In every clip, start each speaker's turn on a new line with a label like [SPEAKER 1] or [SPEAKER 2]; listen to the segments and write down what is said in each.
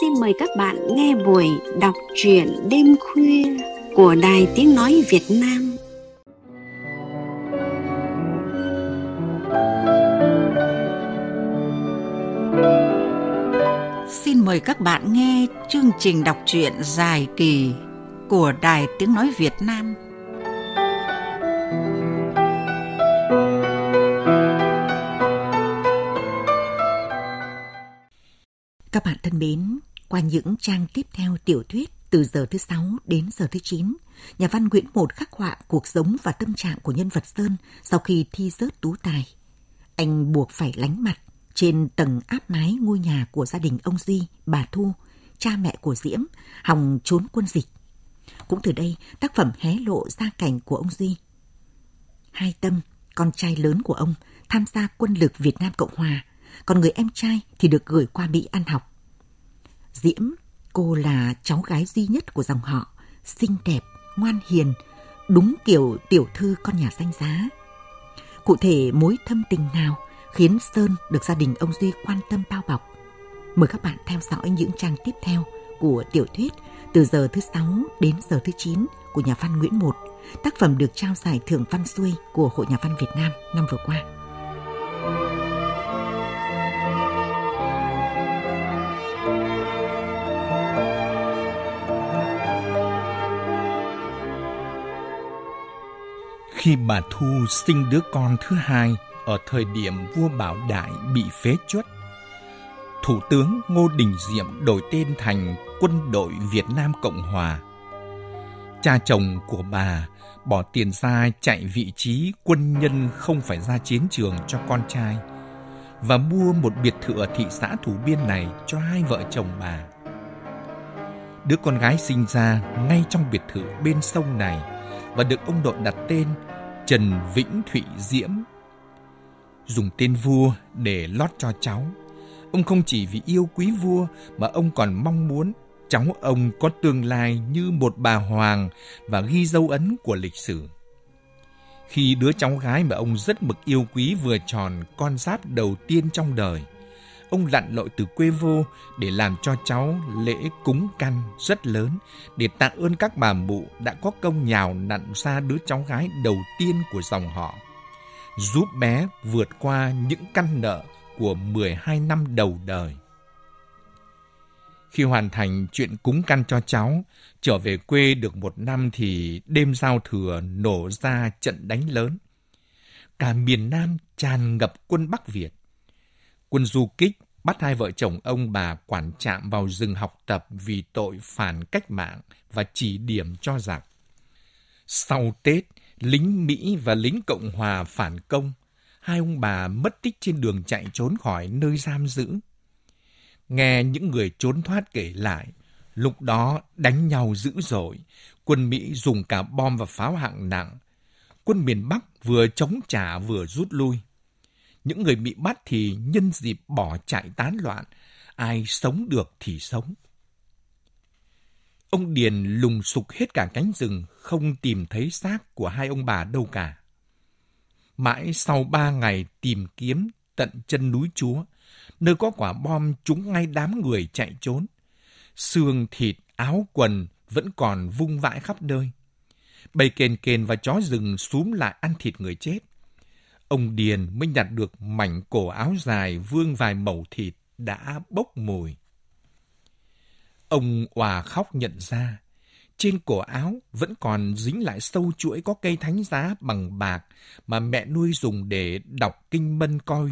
[SPEAKER 1] xin mời các bạn nghe buổi đọc truyện đêm khuya của Đài Tiếng Nói Việt Nam. Xin mời các bạn nghe chương trình đọc truyện dài kỳ của Đài Tiếng Nói Việt Nam Các bạn thân mến, qua những trang tiếp theo tiểu thuyết từ giờ thứ sáu đến giờ thứ chín, nhà văn Nguyễn Một khắc họa cuộc sống và tâm trạng của nhân vật Sơn sau khi thi rớt tú tài. Anh buộc phải lánh mặt trên tầng áp mái ngôi nhà của gia đình ông Duy, bà Thu, cha mẹ của Diễm, hòng trốn quân dịch. Cũng từ đây, tác phẩm hé lộ gia cảnh của ông Duy. Hai Tâm, con trai lớn của ông, tham gia quân lực Việt Nam Cộng Hòa – còn người em trai thì được gửi qua Mỹ ăn học. Diễm, cô là cháu gái duy nhất của dòng họ, xinh đẹp, ngoan hiền, đúng kiểu tiểu thư con nhà danh giá. Cụ thể mối thâm tình nào khiến Sơn được gia đình ông Duy quan tâm bao bọc? Mời các bạn theo dõi những trang tiếp theo của tiểu thuyết từ giờ thứ sáu đến giờ thứ 9 của nhà văn Nguyễn Một, tác phẩm được trao giải thưởng văn xuôi của Hội Nhà văn Việt Nam năm vừa qua.
[SPEAKER 2] Khi bà Thu sinh đứa con thứ hai ở thời điểm vua Bảo Đại bị phế chuất, Thủ tướng Ngô Đình Diệm đổi tên thành Quân đội Việt Nam Cộng Hòa. Cha chồng của bà bỏ tiền ra chạy vị trí quân nhân không phải ra chiến trường cho con trai và mua một biệt thự ở thị xã Thủ Biên này cho hai vợ chồng bà. Đứa con gái sinh ra ngay trong biệt thự bên sông này và được ông nội đặt tên Trần Vĩnh Thụy Diễm. Dùng tên vua để lót cho cháu. Ông không chỉ vì yêu quý vua mà ông còn mong muốn cháu ông có tương lai như một bà hoàng và ghi dấu ấn của lịch sử. Khi đứa cháu gái mà ông rất mực yêu quý vừa tròn con giáp đầu tiên trong đời – ông lặn lội từ quê vô để làm cho cháu lễ cúng căn rất lớn để tạ ơn các bà mụ đã có công nhào nặn ra đứa cháu gái đầu tiên của dòng họ, giúp bé vượt qua những căn nợ của 12 năm đầu đời. Khi hoàn thành chuyện cúng căn cho cháu, trở về quê được một năm thì đêm giao thừa nổ ra trận đánh lớn. Cả miền Nam tràn ngập quân Bắc Việt Quân du kích bắt hai vợ chồng ông bà quản trạm vào rừng học tập vì tội phản cách mạng và chỉ điểm cho rằng Sau Tết, lính Mỹ và lính Cộng Hòa phản công, hai ông bà mất tích trên đường chạy trốn khỏi nơi giam giữ. Nghe những người trốn thoát kể lại, lúc đó đánh nhau dữ dội, quân Mỹ dùng cả bom và pháo hạng nặng. Quân miền Bắc vừa chống trả vừa rút lui. Những người bị bắt thì nhân dịp bỏ chạy tán loạn, ai sống được thì sống. Ông Điền lùng sục hết cả cánh rừng, không tìm thấy xác của hai ông bà đâu cả. Mãi sau ba ngày tìm kiếm tận chân núi Chúa, nơi có quả bom trúng ngay đám người chạy trốn, xương thịt, áo quần vẫn còn vung vãi khắp nơi. Bầy kền kền và chó rừng xúm lại ăn thịt người chết – ông Điền mới nhặt được mảnh cổ áo dài vương vài mẩu thịt đã bốc mùi. Ông Hòa khóc nhận ra, trên cổ áo vẫn còn dính lại sâu chuỗi có cây thánh giá bằng bạc mà mẹ nuôi dùng để đọc kinh mân coi.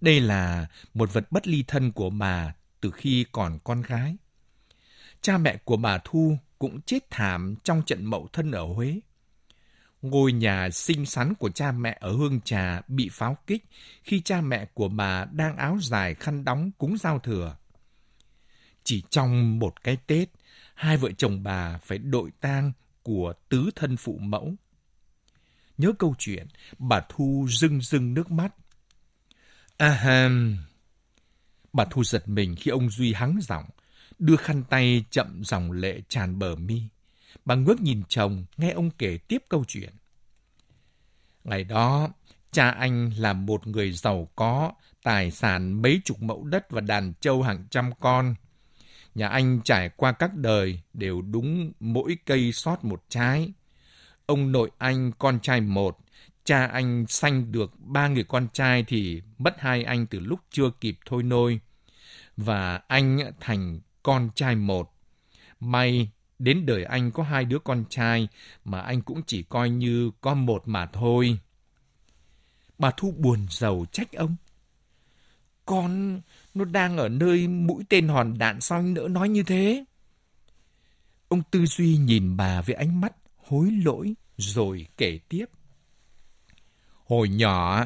[SPEAKER 2] Đây là một vật bất ly thân của bà từ khi còn con gái. Cha mẹ của bà Thu cũng chết thảm trong trận mậu thân ở Huế ngôi nhà xinh xắn của cha mẹ ở Hương Trà bị pháo kích khi cha mẹ của bà đang áo dài khăn đóng cúng giao thừa. Chỉ trong một cái Tết, hai vợ chồng bà phải đội tang của tứ thân phụ mẫu. Nhớ câu chuyện, bà Thu rưng rưng nước mắt. À Bà Thu giật mình khi ông Duy hắng giọng, đưa khăn tay chậm dòng lệ tràn bờ mi. Bà ngước nhìn chồng, nghe ông kể tiếp câu chuyện. Ngày đó, cha anh là một người giàu có, tài sản mấy chục mẫu đất và đàn trâu hàng trăm con. Nhà anh trải qua các đời đều đúng mỗi cây sót một trái. Ông nội anh con trai một, cha anh sanh được ba người con trai thì mất hai anh từ lúc chưa kịp thôi nôi. Và anh thành con trai một. May Đến đời anh có hai đứa con trai mà anh cũng chỉ coi như có một mà thôi. Bà Thu buồn giàu trách ông. Con nó đang ở nơi mũi tên hòn đạn sao anh nỡ nói như thế? Ông Tư Duy nhìn bà với ánh mắt hối lỗi rồi kể tiếp. Hồi nhỏ,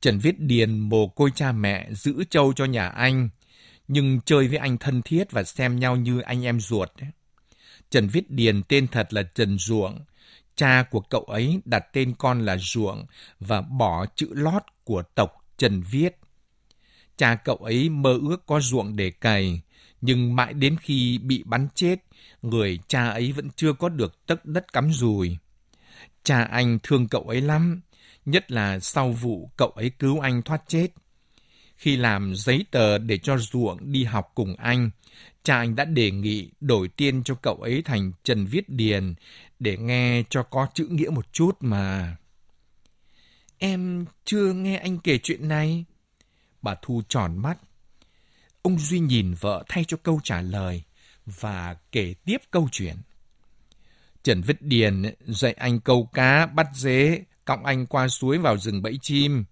[SPEAKER 2] Trần Viết Điền mồ côi cha mẹ giữ châu cho nhà anh, nhưng chơi với anh thân thiết và xem nhau như anh em ruột. Ấy Trần Viết Điền tên thật là Trần Ruộng. Cha của cậu ấy đặt tên con là Ruộng và bỏ chữ lót của tộc Trần Viết. Cha cậu ấy mơ ước có ruộng để cày, nhưng mãi đến khi bị bắn chết, người cha ấy vẫn chưa có được tất đất cắm rùi. Cha anh thương cậu ấy lắm, nhất là sau vụ cậu ấy cứu anh thoát chết. Khi làm giấy tờ để cho ruộng đi học cùng anh, cha anh đã đề nghị đổi tên cho cậu ấy thành Trần Viết Điền để nghe cho có chữ nghĩa một chút mà. Em chưa nghe anh kể chuyện này. Bà Thu tròn mắt. Ông Duy nhìn vợ thay cho câu trả lời và kể tiếp câu chuyện. Trần Viết Điền dạy anh câu cá, bắt dế, cõng anh qua suối vào rừng bẫy chim.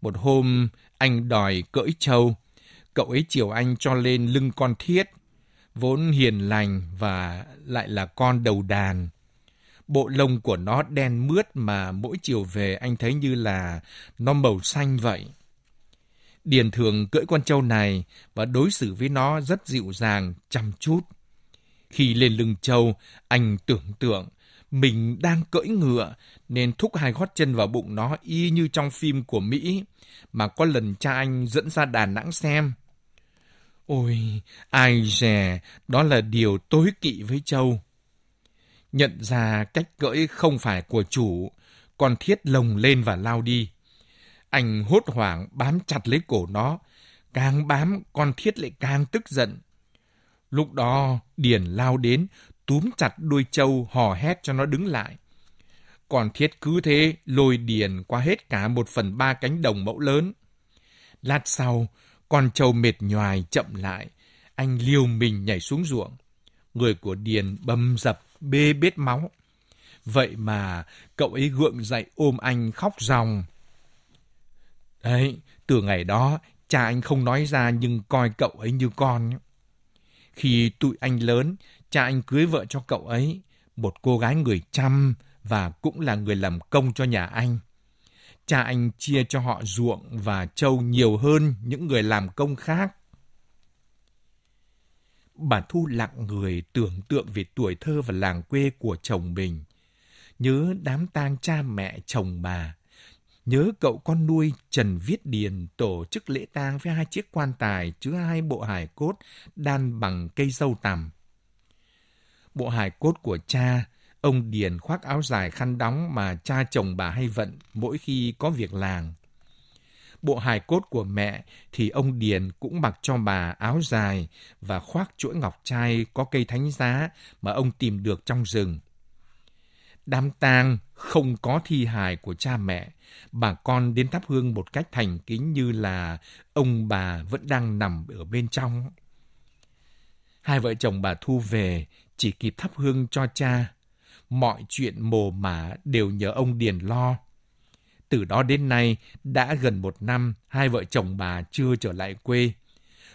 [SPEAKER 2] Một hôm, anh đòi cưỡi trâu. Cậu ấy chiều anh cho lên lưng con thiết vốn hiền lành và lại là con đầu đàn. Bộ lông của nó đen mướt mà mỗi chiều về anh thấy như là nó màu xanh vậy. Điền thường cưỡi con trâu này và đối xử với nó rất dịu dàng, chăm chút. Khi lên lưng trâu, anh tưởng tượng mình đang cưỡi ngựa nên thúc hai gót chân vào bụng nó y như trong phim của Mỹ mà có lần cha anh dẫn ra Đà Nẵng xem. Ôi, ai dè, đó là điều tối kỵ với châu. Nhận ra cách gỡi không phải của chủ, con thiết lồng lên và lao đi. Anh hốt hoảng bám chặt lấy cổ nó, càng bám con thiết lại càng tức giận. Lúc đó, Điền lao đến, túm chặt đuôi trâu hò hét cho nó đứng lại. Còn thiết cứ thế, lôi Điền qua hết cả một phần ba cánh đồng mẫu lớn. Lát sau, con trâu mệt nhoài chậm lại, anh liều mình nhảy xuống ruộng. Người của Điền bầm dập, bê bết máu. Vậy mà cậu ấy gượng dậy ôm anh khóc ròng. Đấy, từ ngày đó, cha anh không nói ra nhưng coi cậu ấy như con. Khi tụi anh lớn, cha anh cưới vợ cho cậu ấy, một cô gái người chăm và cũng là người làm công cho nhà anh cha anh chia cho họ ruộng và trâu nhiều hơn những người làm công khác. Bà Thu lặng người tưởng tượng về tuổi thơ và làng quê của chồng mình. Nhớ đám tang cha mẹ chồng bà. Nhớ cậu con nuôi Trần Viết Điền tổ chức lễ tang với hai chiếc quan tài chứa hai bộ hài cốt đan bằng cây dâu tằm. Bộ hài cốt của cha Ông Điền khoác áo dài khăn đóng mà cha chồng bà hay vận mỗi khi có việc làng. Bộ hài cốt của mẹ thì ông Điền cũng mặc cho bà áo dài và khoác chuỗi ngọc trai có cây thánh giá mà ông tìm được trong rừng. Đám tang không có thi hài của cha mẹ, bà con đến thắp hương một cách thành kính như là ông bà vẫn đang nằm ở bên trong. Hai vợ chồng bà Thu về chỉ kịp thắp hương cho cha mọi chuyện mồ mả đều nhờ ông Điền lo. Từ đó đến nay, đã gần một năm, hai vợ chồng bà chưa trở lại quê.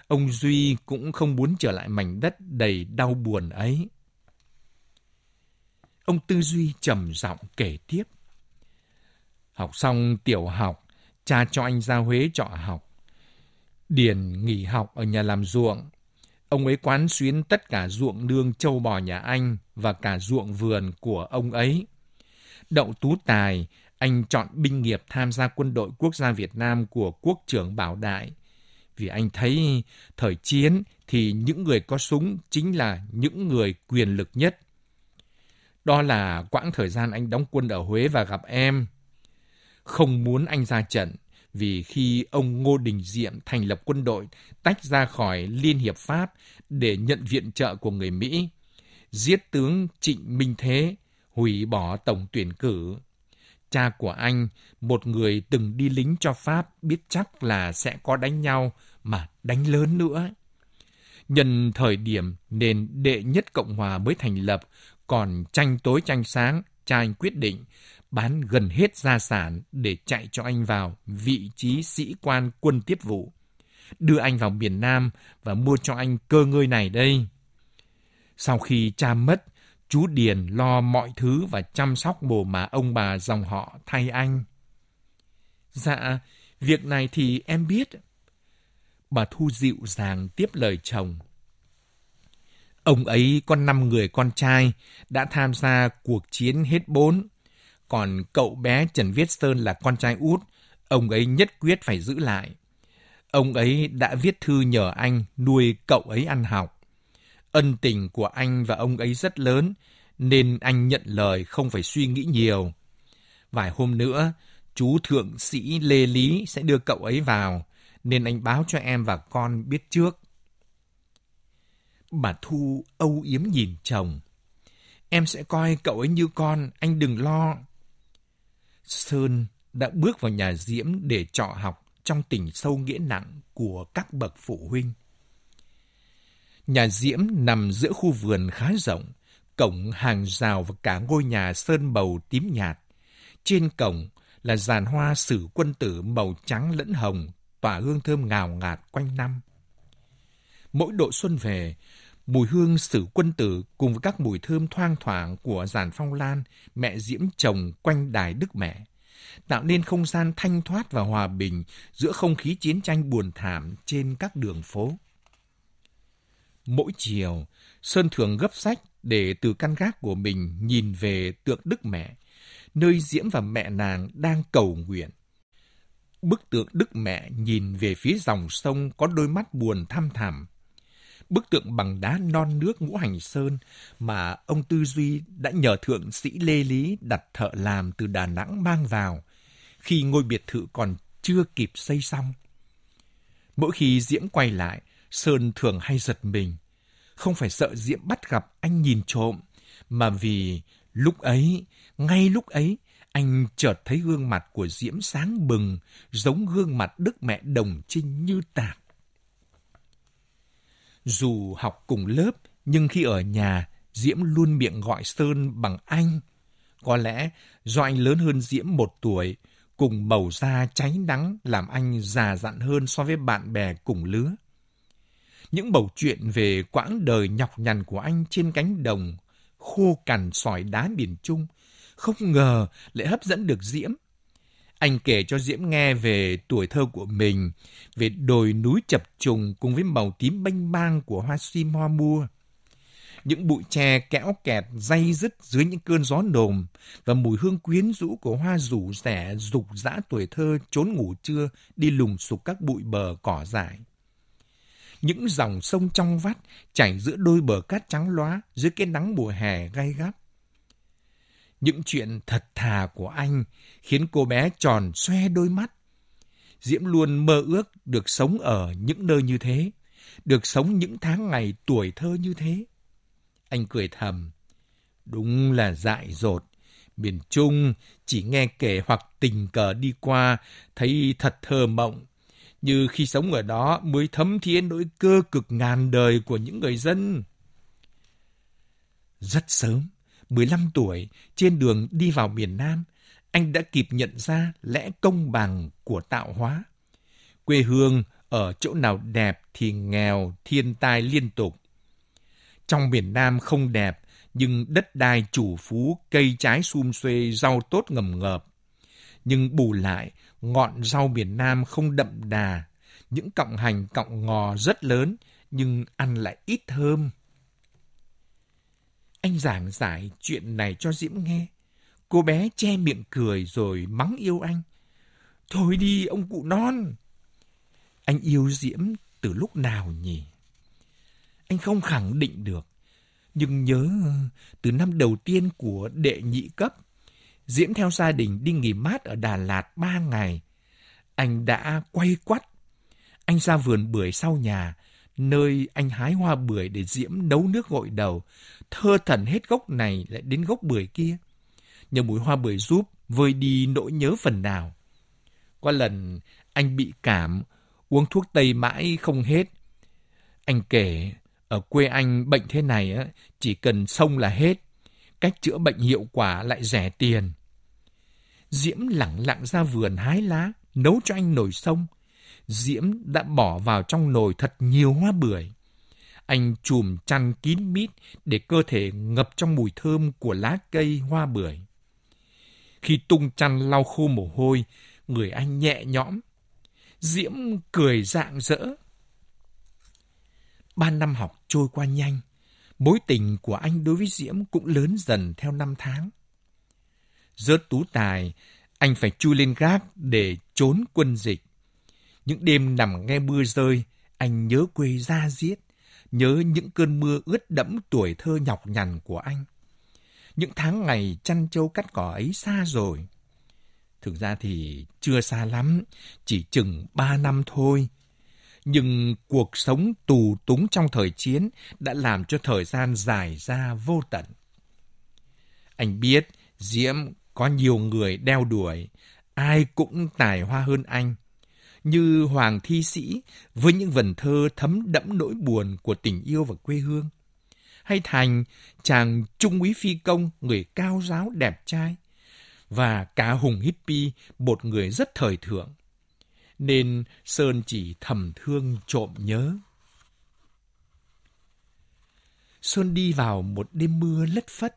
[SPEAKER 2] Ông Duy cũng không muốn trở lại mảnh đất đầy đau buồn ấy. Ông Tư Duy trầm giọng kể tiếp. Học xong tiểu học, cha cho anh ra Huế trọ học. Điền nghỉ học ở nhà làm ruộng. Ông ấy quán xuyến tất cả ruộng nương châu bò nhà anh và cả ruộng vườn của ông ấy. Đậu Tú Tài, anh chọn binh nghiệp tham gia quân đội quốc gia Việt Nam của quốc trưởng Bảo Đại. Vì anh thấy thời chiến thì những người có súng chính là những người quyền lực nhất. Đó là quãng thời gian anh đóng quân ở Huế và gặp em. Không muốn anh ra trận, vì khi ông Ngô Đình Diệm thành lập quân đội tách ra khỏi Liên Hiệp Pháp để nhận viện trợ của người Mỹ, giết tướng Trịnh Minh Thế, hủy bỏ tổng tuyển cử. Cha của anh, một người từng đi lính cho Pháp, biết chắc là sẽ có đánh nhau mà đánh lớn nữa. Nhân thời điểm nền đệ nhất Cộng hòa mới thành lập, còn tranh tối tranh sáng, cha anh quyết định bán gần hết gia sản để chạy cho anh vào vị trí sĩ quan quân tiếp vụ. Đưa anh vào miền Nam và mua cho anh cơ ngơi này đây. Sau khi cha mất, chú Điền lo mọi thứ và chăm sóc bồ mà ông bà dòng họ thay anh. Dạ, việc này thì em biết. Bà Thu dịu dàng tiếp lời chồng. Ông ấy có năm người con trai, đã tham gia cuộc chiến hết bốn. Còn cậu bé Trần Viết Sơn là con trai út, ông ấy nhất quyết phải giữ lại. Ông ấy đã viết thư nhờ anh nuôi cậu ấy ăn học. Ân tình của anh và ông ấy rất lớn, nên anh nhận lời không phải suy nghĩ nhiều. Vài hôm nữa, chú thượng sĩ Lê Lý sẽ đưa cậu ấy vào, nên anh báo cho em và con biết trước. Bà Thu âu yếm nhìn chồng. Em sẽ coi cậu ấy như con, anh đừng lo. Sơn đã bước vào nhà Diễm để trọ học trong tình sâu nghĩa nặng của các bậc phụ huynh. Nhà diễm nằm giữa khu vườn khá rộng, cổng hàng rào và cả ngôi nhà sơn màu tím nhạt. Trên cổng là giàn hoa sử quân tử màu trắng lẫn hồng, tỏa hương thơm ngào ngạt quanh năm. Mỗi độ xuân về, mùi hương sử quân tử cùng với các mùi thơm thoang thoảng của giàn phong lan mẹ diễm trồng quanh đài đức mẹ tạo nên không gian thanh thoát và hòa bình giữa không khí chiến tranh buồn thảm trên các đường phố Mỗi chiều, Sơn thường gấp sách để từ căn gác của mình nhìn về tượng Đức Mẹ, nơi Diễm và mẹ nàng đang cầu nguyện. Bức tượng Đức Mẹ nhìn về phía dòng sông có đôi mắt buồn thăm thẳm. Bức tượng bằng đá non nước ngũ hành sơn mà ông Tư Duy đã nhờ thượng sĩ Lê Lý đặt thợ làm từ Đà Nẵng mang vào khi ngôi biệt thự còn chưa kịp xây xong. Mỗi khi Diễm quay lại, Sơn thường hay giật mình. Không phải sợ Diễm bắt gặp anh nhìn trộm, mà vì lúc ấy, ngay lúc ấy, anh chợt thấy gương mặt của Diễm sáng bừng, giống gương mặt đức mẹ đồng trinh như tạc. Dù học cùng lớp, nhưng khi ở nhà, Diễm luôn miệng gọi Sơn bằng anh. Có lẽ do anh lớn hơn Diễm một tuổi, cùng bầu da cháy nắng làm anh già dặn hơn so với bạn bè cùng lứa những bầu chuyện về quãng đời nhọc nhằn của anh trên cánh đồng khô cằn sỏi đá miền Trung, không ngờ lại hấp dẫn được Diễm. Anh kể cho Diễm nghe về tuổi thơ của mình, về đồi núi chập trùng cùng với màu tím bênh bang của hoa sim hoa mua. Những bụi tre kẽo kẹt day dứt dưới những cơn gió nồm và mùi hương quyến rũ của hoa rủ rẻ rục rã tuổi thơ trốn ngủ trưa đi lùng sục các bụi bờ cỏ dại những dòng sông trong vắt chảy giữa đôi bờ cát trắng loá dưới cái nắng mùa hè gay gắt. Những chuyện thật thà của anh khiến cô bé tròn xoe đôi mắt. Diễm luôn mơ ước được sống ở những nơi như thế, được sống những tháng ngày tuổi thơ như thế. Anh cười thầm, đúng là dại dột. Miền Trung chỉ nghe kể hoặc tình cờ đi qua, thấy thật thơ mộng, như khi sống ở đó mới thấm thía nỗi cơ cực ngàn đời của những người dân. Rất sớm, 15 tuổi, trên đường đi vào miền Nam, anh đã kịp nhận ra lẽ công bằng của tạo hóa. Quê hương ở chỗ nào đẹp thì nghèo, thiên tai liên tục. Trong miền Nam không đẹp, nhưng đất đai chủ phú, cây trái sum xuê, rau tốt ngầm ngợp. Nhưng bù lại ngọn rau miền Nam không đậm đà, những cọng hành cọng ngò rất lớn nhưng ăn lại ít thơm. Anh giảng giải chuyện này cho Diễm nghe. Cô bé che miệng cười rồi mắng yêu anh. Thôi đi ông cụ non. Anh yêu Diễm từ lúc nào nhỉ? Anh không khẳng định được. Nhưng nhớ từ năm đầu tiên của đệ nhị cấp, Diễm theo gia đình đi nghỉ mát ở Đà Lạt ba ngày. Anh đã quay quắt. Anh ra vườn bưởi sau nhà, nơi anh hái hoa bưởi để Diễm nấu nước gội đầu, thơ thần hết gốc này lại đến gốc bưởi kia. Nhờ mùi hoa bưởi giúp vơi đi nỗi nhớ phần nào. Qua lần anh bị cảm, uống thuốc tây mãi không hết. Anh kể, ở quê anh bệnh thế này chỉ cần sông là hết cách chữa bệnh hiệu quả lại rẻ tiền. Diễm lẳng lặng ra vườn hái lá, nấu cho anh nồi sông. Diễm đã bỏ vào trong nồi thật nhiều hoa bưởi. Anh chùm chăn kín mít để cơ thể ngập trong mùi thơm của lá cây hoa bưởi. Khi tung chăn lau khô mồ hôi, người anh nhẹ nhõm. Diễm cười rạng rỡ. Ba năm học trôi qua nhanh Mối tình của anh đối với Diễm cũng lớn dần theo năm tháng. Rớt tú tài, anh phải chui lên gác để trốn quân dịch. Những đêm nằm nghe mưa rơi, anh nhớ quê ra diết, nhớ những cơn mưa ướt đẫm tuổi thơ nhọc nhằn của anh. Những tháng ngày chăn trâu cắt cỏ ấy xa rồi. Thực ra thì chưa xa lắm, chỉ chừng ba năm thôi nhưng cuộc sống tù túng trong thời chiến đã làm cho thời gian dài ra vô tận. Anh biết Diễm có nhiều người đeo đuổi, ai cũng tài hoa hơn anh. Như Hoàng Thi Sĩ với những vần thơ thấm đẫm nỗi buồn của tình yêu và quê hương. Hay Thành, chàng trung úy phi công, người cao ráo đẹp trai. Và cả Hùng Hippie, một người rất thời thượng nên Sơn chỉ thầm thương trộm nhớ. Sơn đi vào một đêm mưa lất phất.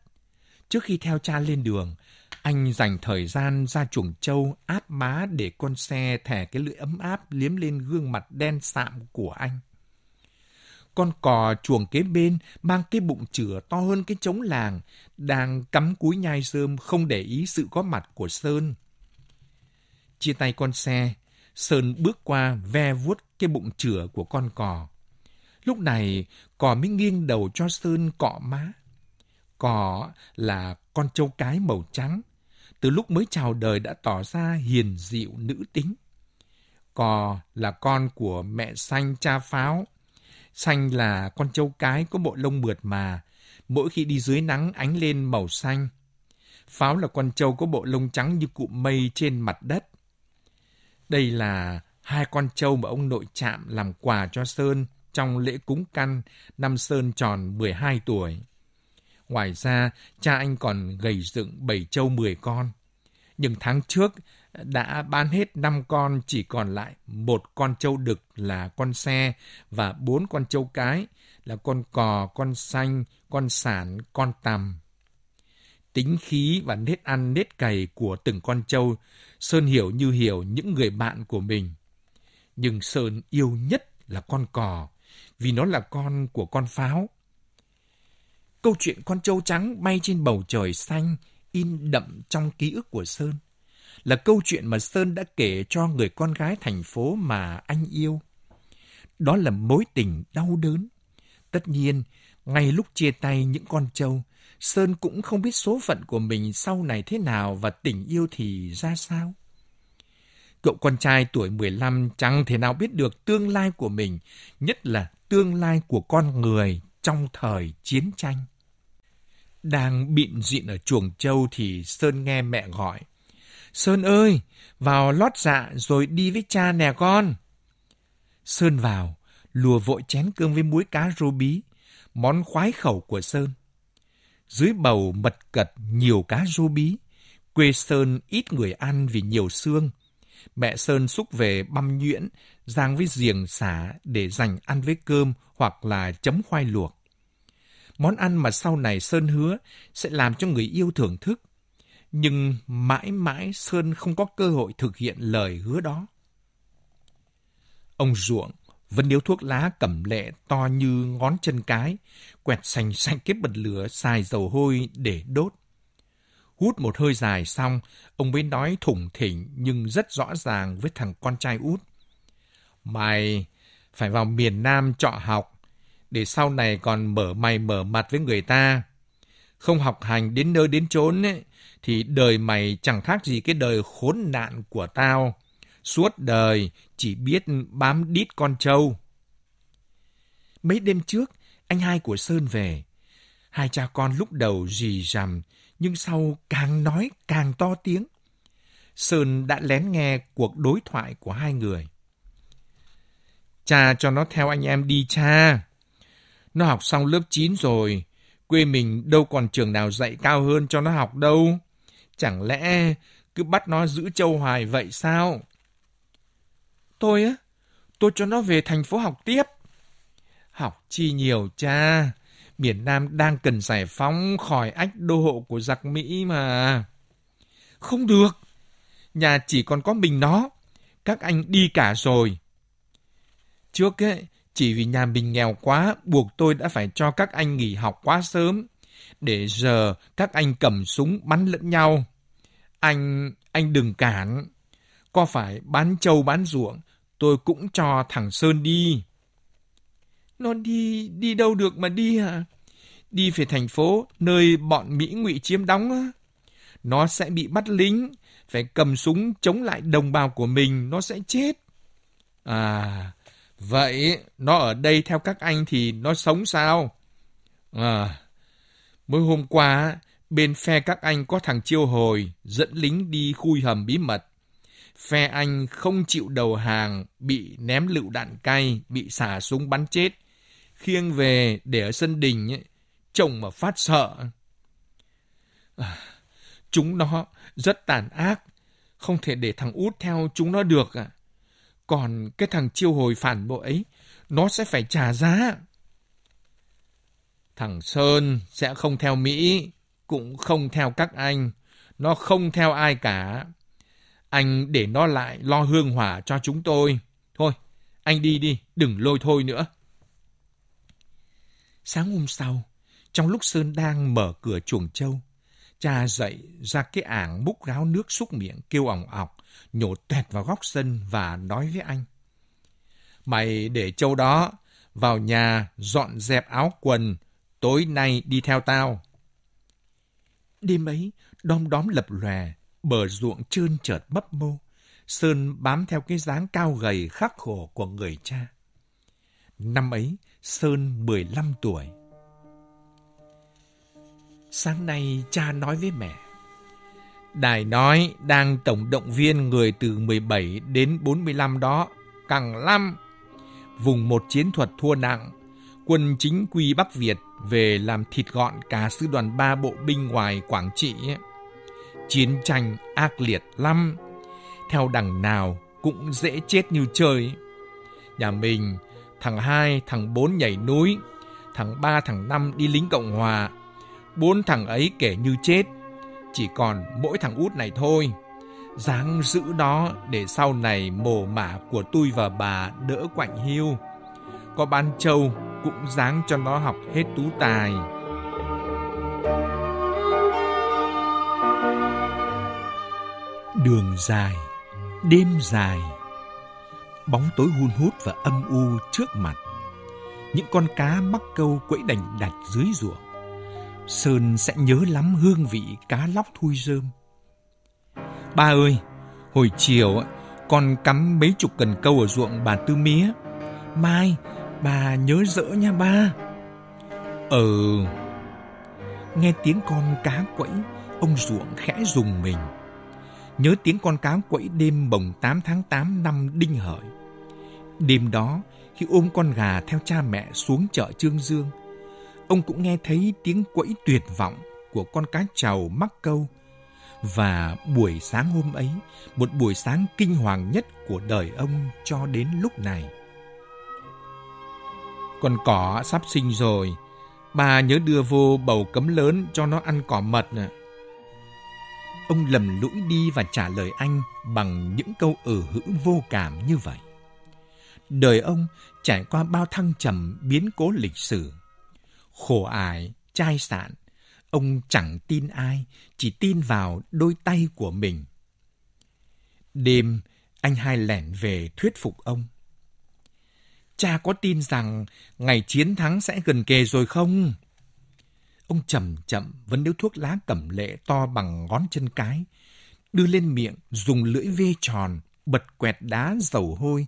[SPEAKER 2] Trước khi theo cha lên đường, anh dành thời gian ra chuồng trâu áp má để con xe thẻ cái lưỡi ấm áp liếm lên gương mặt đen sạm của anh. Con cò chuồng kế bên mang cái bụng chửa to hơn cái trống làng, đang cắm cúi nhai rơm không để ý sự có mặt của Sơn. Chia tay con xe, Sơn bước qua ve vuốt cái bụng chửa của con cò. Lúc này, cò mới nghiêng đầu cho Sơn cọ má. Cò là con trâu cái màu trắng. Từ lúc mới chào đời đã tỏ ra hiền dịu nữ tính. Cò là con của mẹ xanh cha pháo. Xanh là con trâu cái có bộ lông mượt mà, mỗi khi đi dưới nắng ánh lên màu xanh. Pháo là con trâu có bộ lông trắng như cụm mây trên mặt đất. Đây là hai con trâu mà ông nội chạm làm quà cho Sơn trong lễ cúng căn năm Sơn tròn 12 tuổi. Ngoài ra, cha anh còn gầy dựng bảy trâu 10 con. Nhưng tháng trước đã bán hết 5 con chỉ còn lại một con trâu đực là con xe và bốn con trâu cái là con cò, con xanh, con sản, con tằm tính khí và nết ăn nết cày của từng con trâu, Sơn hiểu như hiểu những người bạn của mình. Nhưng Sơn yêu nhất là con cò, vì nó là con của con pháo. Câu chuyện con trâu trắng bay trên bầu trời xanh in đậm trong ký ức của Sơn. Là câu chuyện mà Sơn đã kể cho người con gái thành phố mà anh yêu. Đó là mối tình đau đớn. Tất nhiên, ngay lúc chia tay những con trâu, Sơn cũng không biết số phận của mình sau này thế nào và tình yêu thì ra sao. Cậu con trai tuổi 15 chẳng thể nào biết được tương lai của mình, nhất là tương lai của con người trong thời chiến tranh. Đang bịn dịn ở chuồng châu thì Sơn nghe mẹ gọi. Sơn ơi, vào lót dạ rồi đi với cha nè con. Sơn vào, lùa vội chén cơm với muối cá rô bí, món khoái khẩu của Sơn. Dưới bầu mật cật nhiều cá rô bí. Quê Sơn ít người ăn vì nhiều xương. Mẹ Sơn xúc về băm nhuyễn, rang với giềng xả để dành ăn với cơm hoặc là chấm khoai luộc. Món ăn mà sau này Sơn hứa sẽ làm cho người yêu thưởng thức. Nhưng mãi mãi Sơn không có cơ hội thực hiện lời hứa đó. Ông Ruộng vẫn điếu thuốc lá cẩm lệ to như ngón chân cái, quẹt sành sành cái bật lửa xài dầu hôi để đốt. Hút một hơi dài xong, ông mới nói thủng thỉnh nhưng rất rõ ràng với thằng con trai út. Mày phải vào miền Nam trọ học, để sau này còn mở mày mở mặt với người ta. Không học hành đến nơi đến chốn ấy, thì đời mày chẳng khác gì cái đời khốn nạn của tao suốt đời chỉ biết bám đít con trâu. Mấy đêm trước, anh hai của Sơn về. Hai cha con lúc đầu rì rằm, nhưng sau càng nói càng to tiếng. Sơn đã lén nghe cuộc đối thoại của hai người. Cha cho nó theo anh em đi cha. Nó học xong lớp 9 rồi, quê mình đâu còn trường nào dạy cao hơn cho nó học đâu. Chẳng lẽ cứ bắt nó giữ châu hoài vậy sao? Tôi á, tôi cho nó về thành phố học tiếp. Học chi nhiều cha, miền Nam đang cần giải phóng khỏi ách đô hộ của giặc Mỹ mà. Không được, nhà chỉ còn có mình nó, các anh đi cả rồi. Trước ấy, chỉ vì nhà mình nghèo quá, buộc tôi đã phải cho các anh nghỉ học quá sớm, để giờ các anh cầm súng bắn lẫn nhau. Anh, anh đừng cản có phải bán trâu bán ruộng, tôi cũng cho thằng Sơn đi. Nó đi, đi đâu được mà đi hả? À? Đi về thành phố, nơi bọn Mỹ ngụy chiếm đóng á. Nó sẽ bị bắt lính, phải cầm súng chống lại đồng bào của mình, nó sẽ chết. À, vậy nó ở đây theo các anh thì nó sống sao? À, mới hôm qua, bên phe các anh có thằng chiêu hồi, dẫn lính đi khui hầm bí mật phe Anh không chịu đầu hàng, bị ném lựu đạn cay, bị xả súng bắn chết. Khiêng về để ở sân đình, ấy, chồng mà phát sợ. À, chúng nó rất tàn ác, không thể để thằng út theo chúng nó được. À. Còn cái thằng chiêu hồi phản bội ấy, nó sẽ phải trả giá. Thằng Sơn sẽ không theo Mỹ, cũng không theo các anh. Nó không theo ai cả. Anh để nó lại lo hương hỏa cho chúng tôi. Thôi, anh đi đi, đừng lôi thôi nữa. Sáng hôm sau, trong lúc Sơn đang mở cửa chuồng trâu, cha dậy ra cái ảng múc gáo nước xúc miệng kêu ỏng ọc, nhổ tẹt vào góc sân và nói với anh. Mày để trâu đó, vào nhà dọn dẹp áo quần, tối nay đi theo tao. Đêm ấy, đom đóm lập lòe, bờ ruộng trơn chợt bấp mô, Sơn bám theo cái dáng cao gầy khắc khổ của người cha. Năm ấy, Sơn 15 tuổi. Sáng nay cha nói với mẹ, Đài nói đang tổng động viên người từ 17 đến 45 đó, càng lắm. Vùng một chiến thuật thua nặng, quân chính quy Bắc Việt về làm thịt gọn cả sư đoàn ba bộ binh ngoài Quảng Trị ấy Chiến tranh ác liệt lắm, theo đằng nào cũng dễ chết như chơi. Nhà mình, thằng hai, thằng bốn nhảy núi, thằng ba, thằng năm đi lính Cộng Hòa. Bốn thằng ấy kể như chết, chỉ còn mỗi thằng út này thôi. Dáng giữ đó để sau này mồ mả của tôi và bà đỡ quạnh hiu. Có ban châu cũng dáng cho nó học hết tú tài. Đường dài, đêm dài. Bóng tối hun hút và âm u trước mặt. Những con cá mắc câu quẫy đành đặt dưới ruộng. Sơn sẽ nhớ lắm hương vị cá lóc thui rơm. Ba ơi, hồi chiều con cắm mấy chục cần câu ở ruộng bà Tư Mía. Mai, bà nhớ rỡ nha ba. Ừ. Nghe tiếng con cá quẫy, ông ruộng khẽ rùng mình nhớ tiếng con cá quẫy đêm bồng 8 tháng 8 năm Đinh Hợi. Đêm đó, khi ôm con gà theo cha mẹ xuống chợ Trương Dương, ông cũng nghe thấy tiếng quẫy tuyệt vọng của con cá trầu mắc câu. Và buổi sáng hôm ấy, một buổi sáng kinh hoàng nhất của đời ông cho đến lúc này. Con cỏ sắp sinh rồi, bà nhớ đưa vô bầu cấm lớn cho nó ăn cỏ mật nè ông lầm lũi đi và trả lời anh bằng những câu ở hữ vô cảm như vậy. Đời ông trải qua bao thăng trầm biến cố lịch sử. Khổ ải, chai sạn, ông chẳng tin ai, chỉ tin vào đôi tay của mình. Đêm, anh hai lẻn về thuyết phục ông. Cha có tin rằng ngày chiến thắng sẽ gần kề rồi không? Ông chậm chậm vẫn điếu thuốc lá cẩm lệ to bằng ngón chân cái, đưa lên miệng dùng lưỡi vê tròn, bật quẹt đá dầu hôi.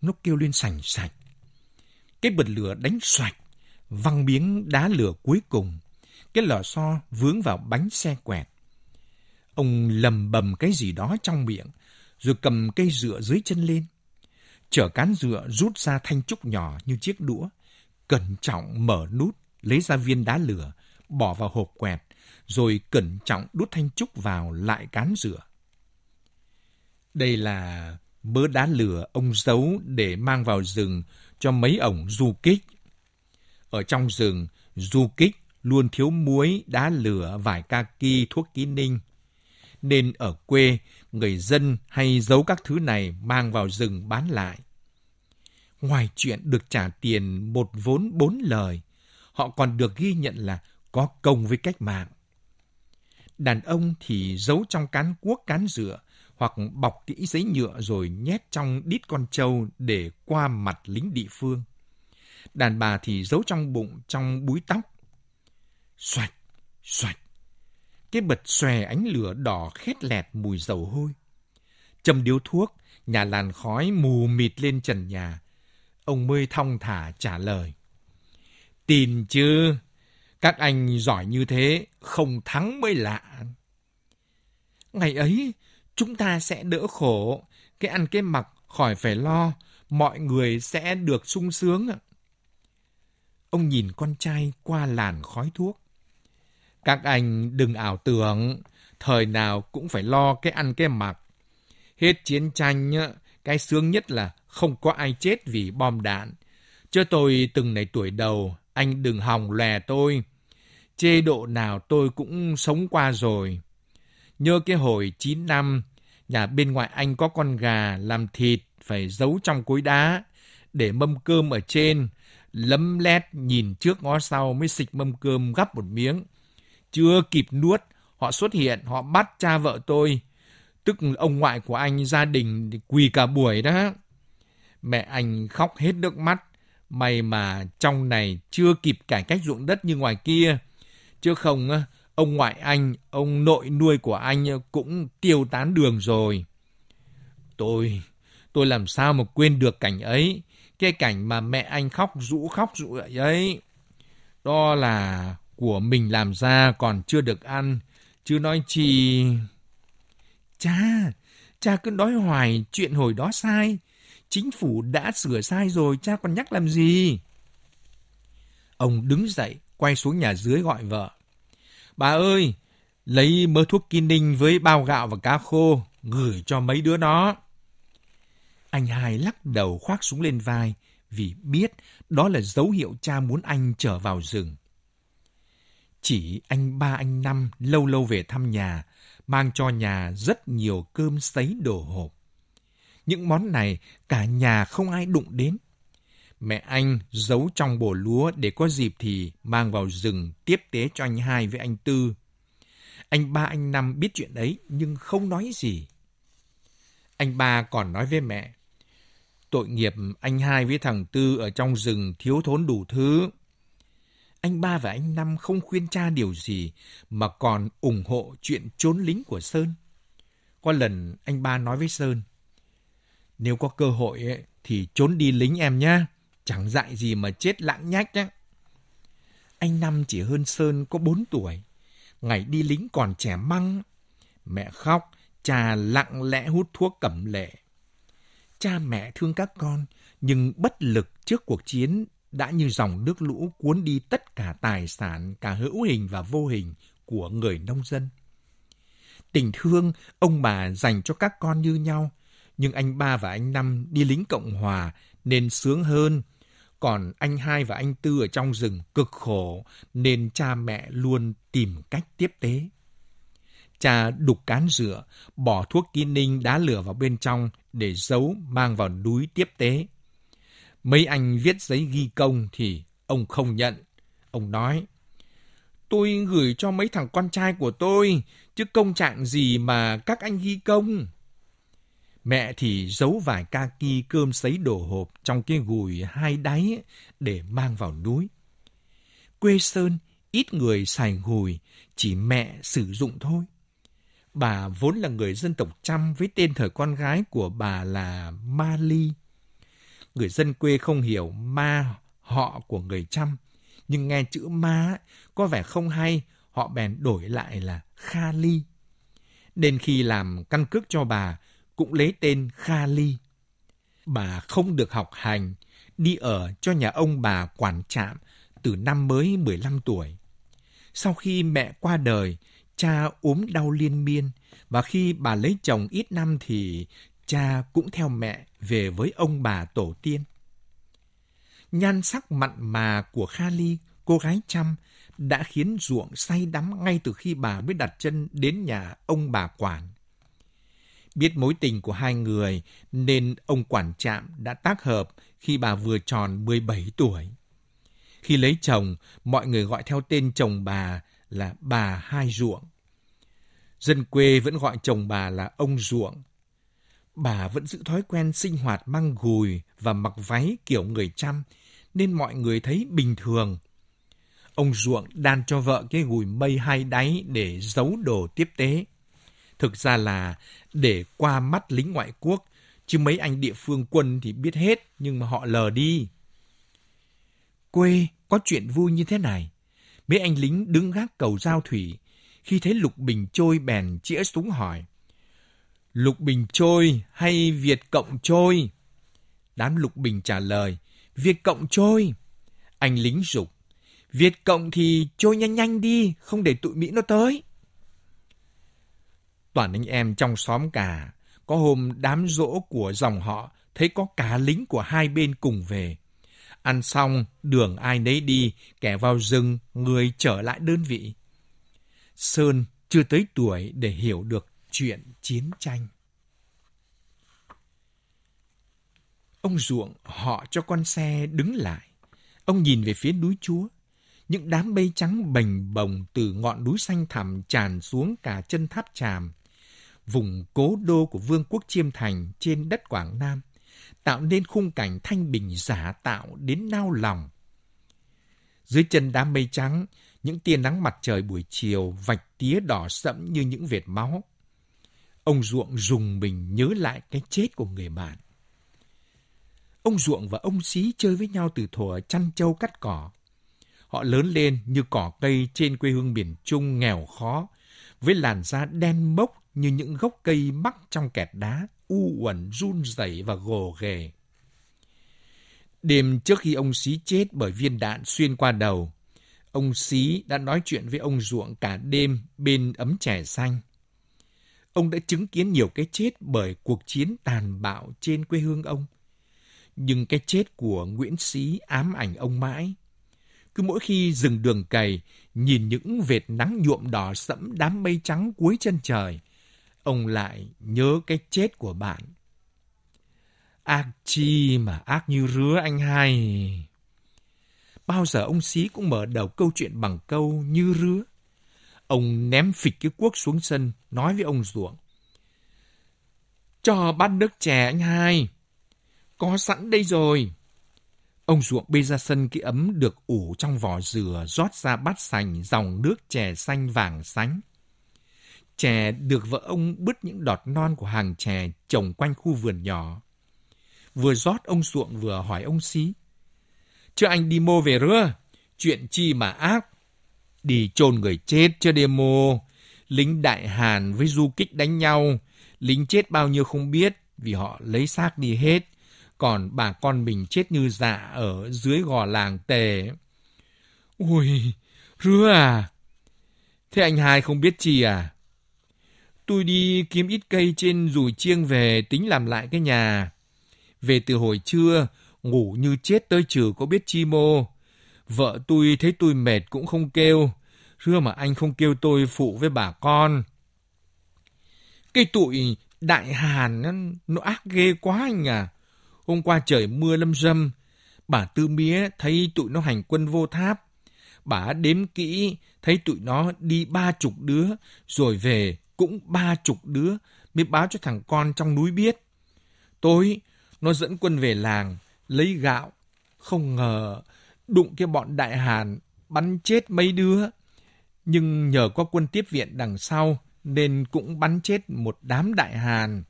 [SPEAKER 2] Nó kêu lên sành sạch. Cái bật lửa đánh xoạch, văng miếng đá lửa cuối cùng. Cái lò xo vướng vào bánh xe quẹt. Ông lầm bầm cái gì đó trong miệng, rồi cầm cây dựa dưới chân lên. Chở cán dựa rút ra thanh trúc nhỏ như chiếc đũa, cẩn trọng mở nút lấy ra viên đá lửa, bỏ vào hộp quẹt, rồi cẩn trọng đút thanh trúc vào lại cán rửa. Đây là bớ đá lửa ông giấu để mang vào rừng cho mấy ổng du kích. Ở trong rừng, du kích luôn thiếu muối, đá lửa, vải kaki, thuốc ký ninh. Nên ở quê, người dân hay giấu các thứ này mang vào rừng bán lại. Ngoài chuyện được trả tiền một vốn bốn lời, họ còn được ghi nhận là có công với cách mạng. Đàn ông thì giấu trong cán cuốc cán dựa hoặc bọc kỹ giấy nhựa rồi nhét trong đít con trâu để qua mặt lính địa phương. Đàn bà thì giấu trong bụng trong búi tóc. Xoạch, xoạch. Cái bật xòe ánh lửa đỏ khét lẹt mùi dầu hôi. Châm điếu thuốc, nhà làn khói mù mịt lên trần nhà. Ông mới thong thả trả lời. Tin chứ, các anh giỏi như thế, không thắng mới lạ. Ngày ấy, chúng ta sẽ đỡ khổ, cái ăn cái mặc khỏi phải lo, mọi người sẽ được sung sướng. Ông nhìn con trai qua làn khói thuốc. Các anh đừng ảo tưởng, thời nào cũng phải lo cái ăn cái mặc. Hết chiến tranh, cái sướng nhất là không có ai chết vì bom đạn. Chứ tôi từng này tuổi đầu, anh đừng hòng lè tôi. Chê vâng. độ nào tôi cũng sống qua rồi. Nhớ cái hồi 9 năm, nhà bên ngoài anh có con gà làm thịt phải giấu trong cối đá, để mâm cơm ở trên, lấm lét nhìn trước ngó sau mới xịt mâm cơm gắp một miếng. Chưa kịp nuốt, họ xuất hiện, họ bắt cha vợ tôi. Tức ông ngoại của anh gia đình quỳ cả buổi đó. Mẹ anh khóc hết nước mắt, May mà trong này chưa kịp cải cách ruộng đất như ngoài kia. Chứ không, ông ngoại anh, ông nội nuôi của anh cũng tiêu tán đường rồi. Tôi, tôi làm sao mà quên được cảnh ấy. Cái cảnh mà mẹ anh khóc rũ khóc rũ ấy. Đó là của mình làm ra còn chưa được ăn. Chứ nói chi... Cha, cha cứ nói hoài chuyện hồi đó sai. Chính phủ đã sửa sai rồi, cha còn nhắc làm gì? Ông đứng dậy, quay xuống nhà dưới gọi vợ. Bà ơi, lấy mớ thuốc kiên ninh với bao gạo và cá khô, gửi cho mấy đứa nó. Anh hai lắc đầu khoác súng lên vai vì biết đó là dấu hiệu cha muốn anh trở vào rừng. Chỉ anh ba anh năm lâu lâu về thăm nhà, mang cho nhà rất nhiều cơm sấy đồ hộp những món này cả nhà không ai đụng đến. Mẹ anh giấu trong bổ lúa để có dịp thì mang vào rừng tiếp tế cho anh hai với anh Tư. Anh ba anh năm biết chuyện đấy nhưng không nói gì. Anh ba còn nói với mẹ, tội nghiệp anh hai với thằng Tư ở trong rừng thiếu thốn đủ thứ. Anh ba và anh năm không khuyên cha điều gì mà còn ủng hộ chuyện trốn lính của Sơn. Có lần anh ba nói với Sơn, nếu có cơ hội ấy, thì trốn đi lính em nhá, chẳng dạy gì mà chết lãng nhách á. Anh Năm chỉ hơn Sơn có bốn tuổi, ngày đi lính còn trẻ măng. Mẹ khóc, cha lặng lẽ hút thuốc cẩm lệ. Cha mẹ thương các con, nhưng bất lực trước cuộc chiến đã như dòng nước lũ cuốn đi tất cả tài sản, cả hữu hình và vô hình của người nông dân. Tình thương ông bà dành cho các con như nhau, nhưng anh ba và anh năm đi lính Cộng Hòa nên sướng hơn. Còn anh hai và anh tư ở trong rừng cực khổ nên cha mẹ luôn tìm cách tiếp tế. Cha đục cán rửa, bỏ thuốc ký ninh đá lửa vào bên trong để giấu mang vào núi tiếp tế. Mấy anh viết giấy ghi công thì ông không nhận. Ông nói, tôi gửi cho mấy thằng con trai của tôi, chứ công trạng gì mà các anh ghi công. Mẹ thì giấu vài ca ki cơm sấy đồ hộp trong cái gùi hai đáy để mang vào núi. Quê Sơn ít người xài gùi, chỉ mẹ sử dụng thôi. Bà vốn là người dân tộc Trăm với tên thời con gái của bà là Ma Ly. Người dân quê không hiểu ma họ của người Trăm, nhưng nghe chữ ma có vẻ không hay, họ bèn đổi lại là Kha Ly. Nên khi làm căn cước cho bà, cũng lấy tên Kha Ly. Bà không được học hành, đi ở cho nhà ông bà quản trạm từ năm mới 15 tuổi. Sau khi mẹ qua đời, cha ốm đau liên miên và khi bà lấy chồng ít năm thì cha cũng theo mẹ về với ông bà tổ tiên. Nhan sắc mặn mà của Kha Ly, cô gái chăm, đã khiến ruộng say đắm ngay từ khi bà mới đặt chân đến nhà ông bà quản. Biết mối tình của hai người nên ông quản trạm đã tác hợp khi bà vừa tròn 17 tuổi. Khi lấy chồng, mọi người gọi theo tên chồng bà là bà Hai Ruộng. Dân quê vẫn gọi chồng bà là ông Ruộng. Bà vẫn giữ thói quen sinh hoạt mang gùi và mặc váy kiểu người chăm, nên mọi người thấy bình thường. Ông Ruộng đan cho vợ cái gùi mây hai đáy để giấu đồ tiếp tế. Thực ra là để qua mắt lính ngoại quốc, chứ mấy anh địa phương quân thì biết hết nhưng mà họ lờ đi. Quê có chuyện vui như thế này. Mấy anh lính đứng gác cầu giao thủy, khi thấy Lục Bình trôi bèn chĩa súng hỏi. Lục Bình trôi hay Việt Cộng trôi? Đám Lục Bình trả lời, Việt Cộng trôi. Anh lính rục, Việt Cộng thì trôi nhanh nhanh đi, không để tụi Mỹ nó tới. Toàn anh em trong xóm cả, có hôm đám rỗ của dòng họ thấy có cả lính của hai bên cùng về. Ăn xong, đường ai nấy đi, kẻ vào rừng, người trở lại đơn vị. Sơn chưa tới tuổi để hiểu được chuyện chiến tranh. Ông ruộng họ cho con xe đứng lại. Ông nhìn về phía núi chúa. Những đám mây trắng bềnh bồng từ ngọn núi xanh thẳm tràn xuống cả chân tháp tràm, vùng cố đô của Vương quốc Chiêm Thành trên đất Quảng Nam, tạo nên khung cảnh thanh bình giả tạo đến nao lòng. Dưới chân đám mây trắng, những tia nắng mặt trời buổi chiều vạch tía đỏ sẫm như những vệt máu. Ông Ruộng dùng mình nhớ lại cái chết của người bạn. Ông Ruộng và ông Xí chơi với nhau từ thuở chăn trâu cắt cỏ. Họ lớn lên như cỏ cây trên quê hương miền Trung nghèo khó, với làn da đen mốc như những gốc cây mắc trong kẹt đá, u uẩn run rẩy và gồ ghề. Đêm trước khi ông Xí chết bởi viên đạn xuyên qua đầu, ông Xí đã nói chuyện với ông Ruộng cả đêm bên ấm chè xanh. Ông đã chứng kiến nhiều cái chết bởi cuộc chiến tàn bạo trên quê hương ông. Nhưng cái chết của Nguyễn Xí ám ảnh ông mãi. Cứ mỗi khi dừng đường cày, nhìn những vệt nắng nhuộm đỏ sẫm đám mây trắng cuối chân trời, ông lại nhớ cái chết của bạn. Ác chi mà ác như rứa anh hai. Bao giờ ông xí cũng mở đầu câu chuyện bằng câu như rứa. Ông ném phịch cái cuốc xuống sân, nói với ông ruộng. Cho bát nước chè anh hai. Có sẵn đây rồi. Ông ruộng bê ra sân cái ấm được ủ trong vỏ dừa rót ra bát sành dòng nước chè xanh vàng sánh chè được vợ ông bứt những đọt non của hàng chè trồng quanh khu vườn nhỏ. Vừa rót ông ruộng vừa hỏi ông xí. chưa anh đi mô về rưa, chuyện chi mà ác. Đi chôn người chết chưa đi mô. Lính Đại Hàn với du kích đánh nhau, lính chết bao nhiêu không biết vì họ lấy xác đi hết. Còn bà con mình chết như dạ ở dưới gò làng tề. Ui, rưa à? Thế anh hai không biết chi à? tôi đi kiếm ít cây trên rùi chiêng về tính làm lại cái nhà. Về từ hồi trưa, ngủ như chết tới trừ có biết chi mô. Vợ tôi thấy tôi mệt cũng không kêu. Rưa mà anh không kêu tôi phụ với bà con. Cái tụi đại hàn nó, ác ghê quá anh à. Hôm qua trời mưa lâm râm, bà Tư Mía thấy tụi nó hành quân vô tháp. Bà đếm kỹ, thấy tụi nó đi ba chục đứa, rồi về cũng ba chục đứa mới báo cho thằng con trong núi biết. Tối, nó dẫn quân về làng, lấy gạo. Không ngờ, đụng cái bọn đại hàn, bắn chết mấy đứa. Nhưng nhờ có quân tiếp viện đằng sau, nên cũng bắn chết một đám đại hàn.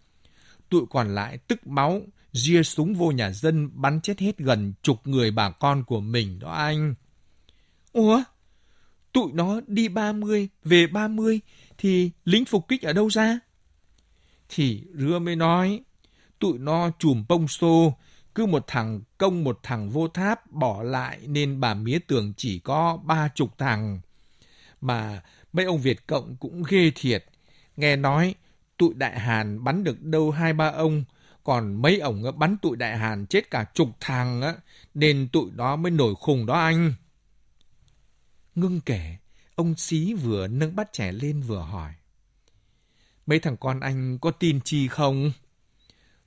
[SPEAKER 2] Tụi còn lại tức máu, ria súng vô nhà dân bắn chết hết gần chục người bà con của mình đó anh. Ủa? Tụi nó đi ba mươi về ba mươi thì lính phục kích ở đâu ra? Thì Rưa mới nói, tụi nó chùm bông xô, cứ một thằng công một thằng vô tháp bỏ lại nên bà mía tường chỉ có ba chục thằng. Mà mấy ông Việt Cộng cũng ghê thiệt. Nghe nói tụi đại Hàn bắn được đâu hai ba ông, còn mấy ổng bắn tụi đại Hàn chết cả chục thằng á, nên tụi đó mới nổi khùng đó anh. Ngưng kể, Ông xí vừa nâng bát trẻ lên vừa hỏi. Mấy thằng con anh có tin chi không?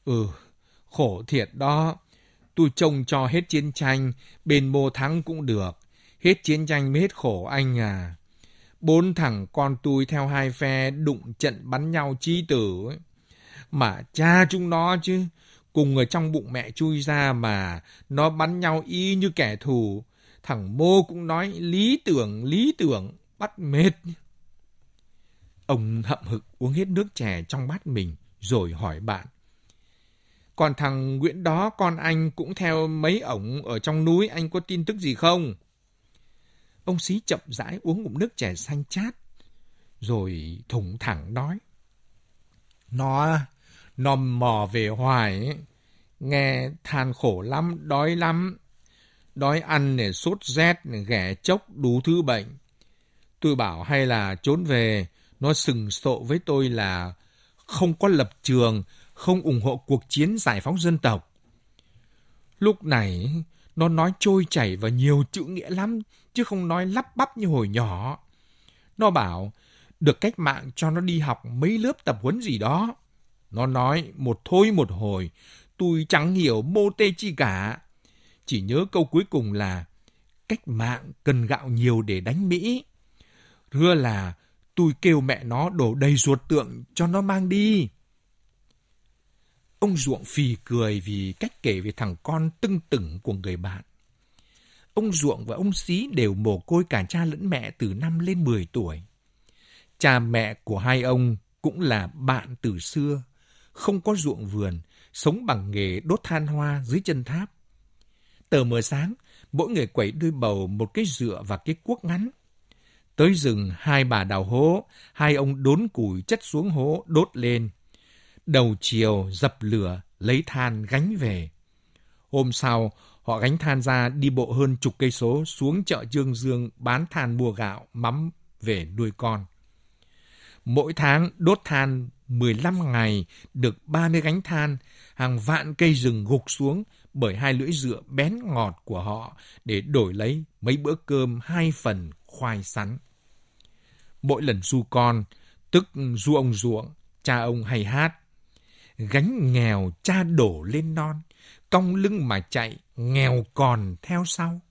[SPEAKER 2] Ừ, khổ thiệt đó. Tôi trông cho hết chiến tranh, bên mô thắng cũng được. Hết chiến tranh mới hết khổ anh à. Bốn thằng con tôi theo hai phe đụng trận bắn nhau chí tử. Ấy. Mà cha chúng nó chứ, cùng ở trong bụng mẹ chui ra mà nó bắn nhau y như kẻ thù. Thằng mô cũng nói lý tưởng, lý tưởng. Bắt mệt. Ông hậm hực uống hết nước chè trong bát mình rồi hỏi bạn. Còn thằng Nguyễn đó con anh cũng theo mấy ổng ở trong núi anh có tin tức gì không? Ông xí chậm rãi uống ngụm nước chè xanh chát rồi thủng thẳng nói. Nó, nó mò về hoài Nghe than khổ lắm, đói lắm. Đói ăn này sốt rét, ghẻ chốc, đủ thứ bệnh. Tôi bảo hay là trốn về, nó sừng sộ với tôi là không có lập trường, không ủng hộ cuộc chiến giải phóng dân tộc. Lúc này, nó nói trôi chảy và nhiều chữ nghĩa lắm, chứ không nói lắp bắp như hồi nhỏ. Nó bảo, được cách mạng cho nó đi học mấy lớp tập huấn gì đó. Nó nói một thôi một hồi, tôi chẳng hiểu mô tê chi cả. Chỉ nhớ câu cuối cùng là, cách mạng cần gạo nhiều để đánh Mỹ. Hứa là tôi kêu mẹ nó đổ đầy ruột tượng cho nó mang đi. Ông ruộng phì cười vì cách kể về thằng con tưng tửng của người bạn. Ông ruộng và ông xí đều mồ côi cả cha lẫn mẹ từ năm lên 10 tuổi. Cha mẹ của hai ông cũng là bạn từ xưa, không có ruộng vườn, sống bằng nghề đốt than hoa dưới chân tháp. Tờ mờ sáng, mỗi người quẩy đôi bầu một cái dựa và cái cuốc ngắn – Tới rừng, hai bà đào hố, hai ông đốn củi chất xuống hố đốt lên. Đầu chiều dập lửa, lấy than gánh về. Hôm sau, họ gánh than ra đi bộ hơn chục cây số xuống chợ dương Dương bán than mua gạo, mắm về nuôi con. Mỗi tháng đốt than 15 ngày được 30 gánh than, hàng vạn cây rừng gục xuống bởi hai lưỡi dựa bén ngọt của họ để đổi lấy mấy bữa cơm hai phần khoai sắn. Mỗi lần du con, tức du ông ruộng, cha ông hay hát. Gánh nghèo cha đổ lên non, cong lưng mà chạy, nghèo còn theo sau.